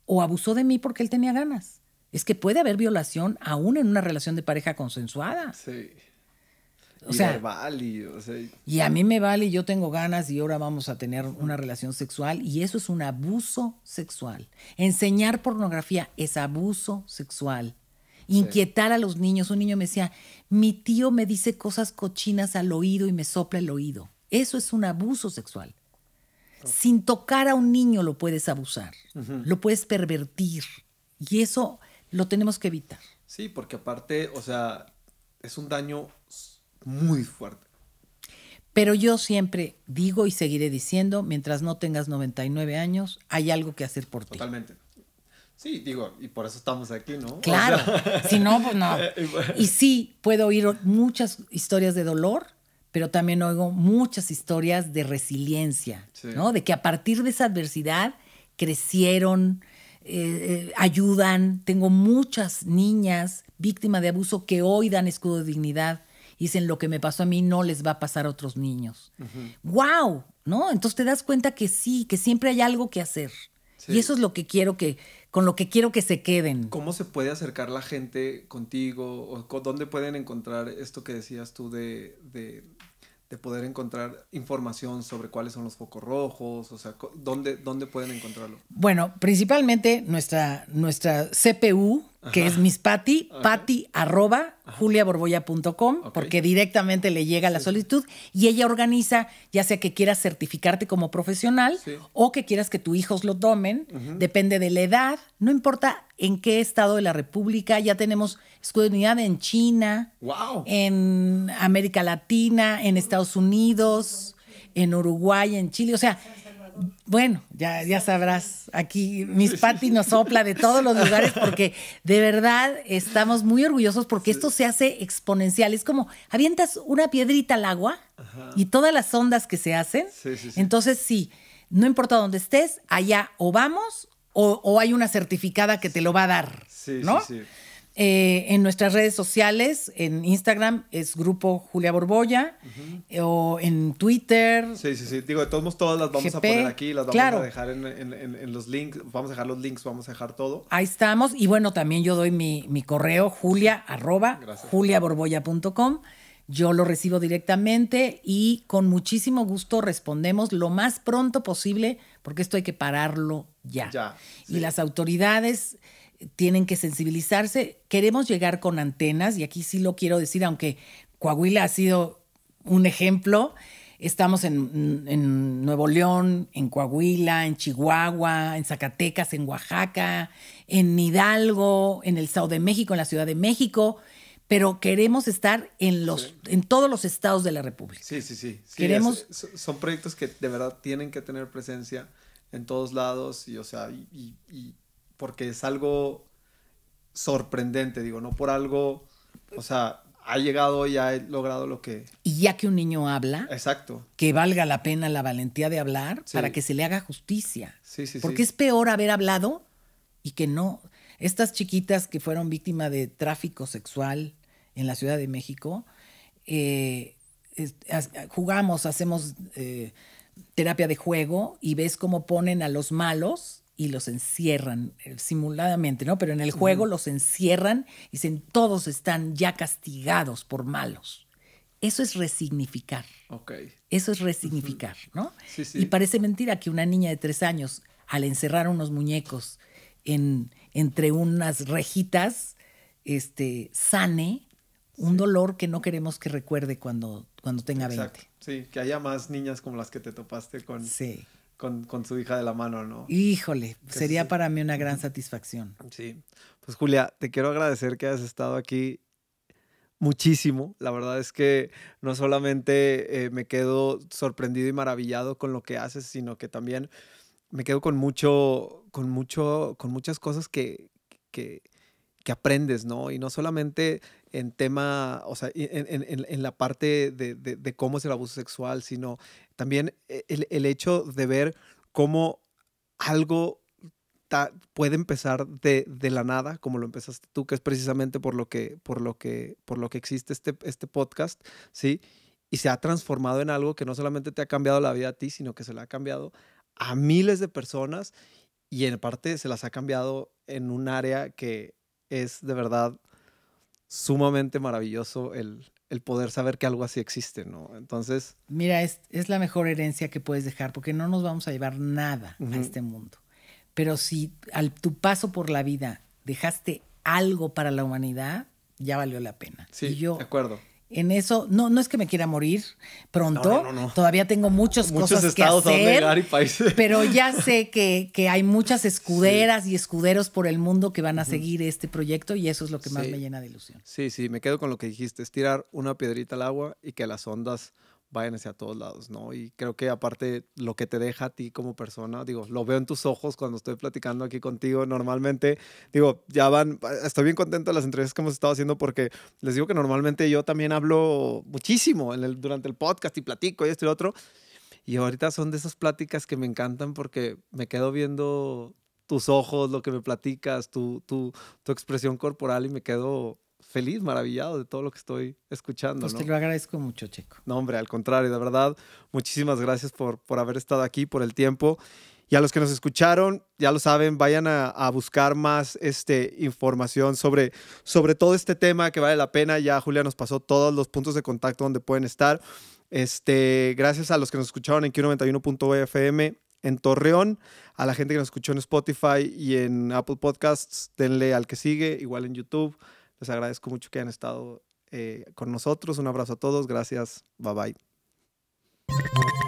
O abusó de mí porque él tenía ganas. Es que puede haber violación aún en una relación de pareja consensuada. Sí y vale, y a mí me vale, y yo tengo ganas y ahora vamos a tener una relación sexual y eso es un abuso sexual. Enseñar pornografía es abuso sexual. Inquietar a los niños. Un niño me decía, mi tío me dice cosas cochinas al oído y me sopla el oído. Eso es un abuso sexual. Sin tocar a un niño lo puedes abusar, lo puedes pervertir y eso lo tenemos que evitar. Sí, porque aparte, o sea, es un daño muy fuerte. Pero yo siempre digo y seguiré diciendo, mientras no tengas 99 años, hay algo que hacer por ti. Totalmente. Sí, digo, y por eso estamos aquí, ¿no? Claro, si no, pues no. Y sí, puedo oír muchas historias de dolor, pero también oigo muchas historias de resiliencia, ¿no? De que a partir de esa adversidad crecieron, eh, eh, ayudan. Tengo muchas niñas víctimas de abuso que hoy dan escudo de dignidad dicen, lo que me pasó a mí no les va a pasar a otros niños. ¡Guau! ¡Wow! ¿No? Entonces te das cuenta que sí, que siempre hay algo que hacer. Y eso es lo que quiero que, con lo que quiero que se queden. ¿Cómo se puede acercar la gente contigo? ¿O dónde pueden encontrar esto que decías tú de, de, de, poder encontrar información sobre cuáles son los focos rojos? O sea, ¿dónde, dónde pueden encontrarlo? Bueno, principalmente nuestra, nuestra CPU, que es Miss Patty, patty arroba juliaborboya.com, porque directamente le llega la solicitud y ella organiza, ya sea que quieras certificarte como profesional o que quieras que tus hijos lo tomen, depende de la edad, no importa en qué estado de la República, ya tenemos escuela de unidad en China, wow. en América Latina, en Estados Unidos, en Uruguay, en Chile, o sea, bueno, ya, ya sabrás, aquí mis Patty nos sopla de todos los lugares porque de verdad estamos muy orgullosos porque esto se hace exponencial. Es como avientas una piedrita al agua y todas las ondas que se hacen. Entonces, sí, no importa dónde estés, allá o vamos o, hay una certificada que te lo va a dar. ¿no? Eh, en nuestras redes sociales, en Instagram es Grupo Julia Borboya, o en Twitter. Sí, sí, sí. Digo, de todos modos, todas las vamos a poner aquí, las vamos a dejar en, los links, vamos a dejar los links, vamos a dejar todo. Ahí estamos. Y bueno, también yo doy mi, correo, julia arroba juliaborboya.com. Yo lo recibo directamente y con muchísimo gusto respondemos lo más pronto posible, porque esto hay que pararlo ya. ya Y las autoridades tienen que sensibilizarse. Queremos llegar con antenas, y aquí sí lo quiero decir, aunque Coahuila ha sido un ejemplo, estamos en, Nuevo León, en Coahuila, en Chihuahua, en Zacatecas, en Oaxaca, en Hidalgo, en el Estado de México, en la Ciudad de México pero queremos estar en los en todos los estados de la República. Sí, sí, sí. queremos son proyectos que de verdad tienen que tener presencia en todos lados y o sea, y porque es algo sorprendente, digo, no por algo, o sea, ha llegado y ha logrado lo que... Y ya que un niño habla, exacto. Que valga la pena la valentía de hablar para que se le haga justicia. Sí, sí, porque es peor haber hablado y que no. Estas chiquitas que fueron víctimas de tráfico sexual en la Ciudad de México, eh, jugamos, hacemos eh, terapia de juego y ves cómo ponen a los malos y los encierran eh, simuladamente, ¿no? Pero en el juego los encierran y dicen, todos están ya castigados por malos. Eso es resignificar. Okay. Eso es resignificar, ¿no? Sí, Y parece mentira que una niña de tres años, al encerrar unos muñecos en, entre unas rejitas, este, sane un dolor que no queremos que recuerde cuando, cuando tenga 20. Sí, que haya más niñas como las que te topaste con. Sí con, su hija de la mano, ¿no? Híjole, sería para mí una gran satisfacción. Sí. Pues Julia, te quiero agradecer que has estado aquí muchísimo. La verdad es que no solamente eh, me quedo sorprendido y maravillado con lo que haces, sino que también me quedo con mucho, con mucho, con muchas cosas que, que, aprendes, ¿no? Y no solamente en tema, o sea, en, la parte de, cómo es el abuso sexual, sino también eh, el, hecho de ver cómo algo puede empezar de, la nada, como lo empezaste tú, que es precisamente por lo que, por lo que, por lo que existe este, este podcast, ¿sí? Y se ha transformado en algo que no solamente te ha cambiado la vida a ti, sino que se la ha cambiado a miles de personas y en parte se las ha cambiado en un área que es de verdad sumamente maravilloso el, el poder saber que algo así existe, ¿no? Entonces... Mira, es, la mejor herencia que puedes dejar porque no nos vamos a llevar nada a este mundo. Pero si al tu paso por la vida dejaste algo para la humanidad, ya valió la pena. Sí, yo, de acuerdo en eso. No, no es que me quiera morir pronto. Todavía tengo muchas muchos cosas estados que hacer. y países. Pero ya sé que, hay muchas escuderas y escuderos por el mundo que van a seguir este proyecto y eso es lo que más me llena de ilusión. Sí, sí, me quedo con lo que dijiste, es tirar una piedrita al agua y que las ondas vayan a todos lados, ¿no? Y creo que aparte lo que te deja a ti como persona, digo, lo veo en tus ojos cuando estoy platicando aquí contigo, normalmente, digo, ya van, ah, estoy bien contento de las entrevistas que hemos estado haciendo porque les digo que normalmente yo también hablo muchísimo en el, durante el podcast y platico y esto y lo otro, y ahorita son de esas pláticas que me encantan porque me quedo viendo tus ojos, lo que me platicas, tu, tu, tu expresión corporal y me quedo feliz, maravillado de todo lo que estoy escuchando. Pues ¿no? te lo agradezco mucho, Chico. No, hombre, al contrario, de verdad, muchísimas gracias por, por haber estado aquí, por el tiempo. Y a los que nos escucharon, ya lo saben, vayan a, buscar más este, información sobre, sobre todo este tema que vale la pena. Ya Julia nos pasó todos los puntos de contacto donde pueden estar. Este, gracias a los que nos escucharon en Q91.fm en Torreón, a la gente que nos escuchó en Spotify y en Apple Podcasts, denle al que sigue, igual en YouTube. Les agradezco mucho que hayan estado eh, con nosotros. Un abrazo a todos. Gracias. Bye bye.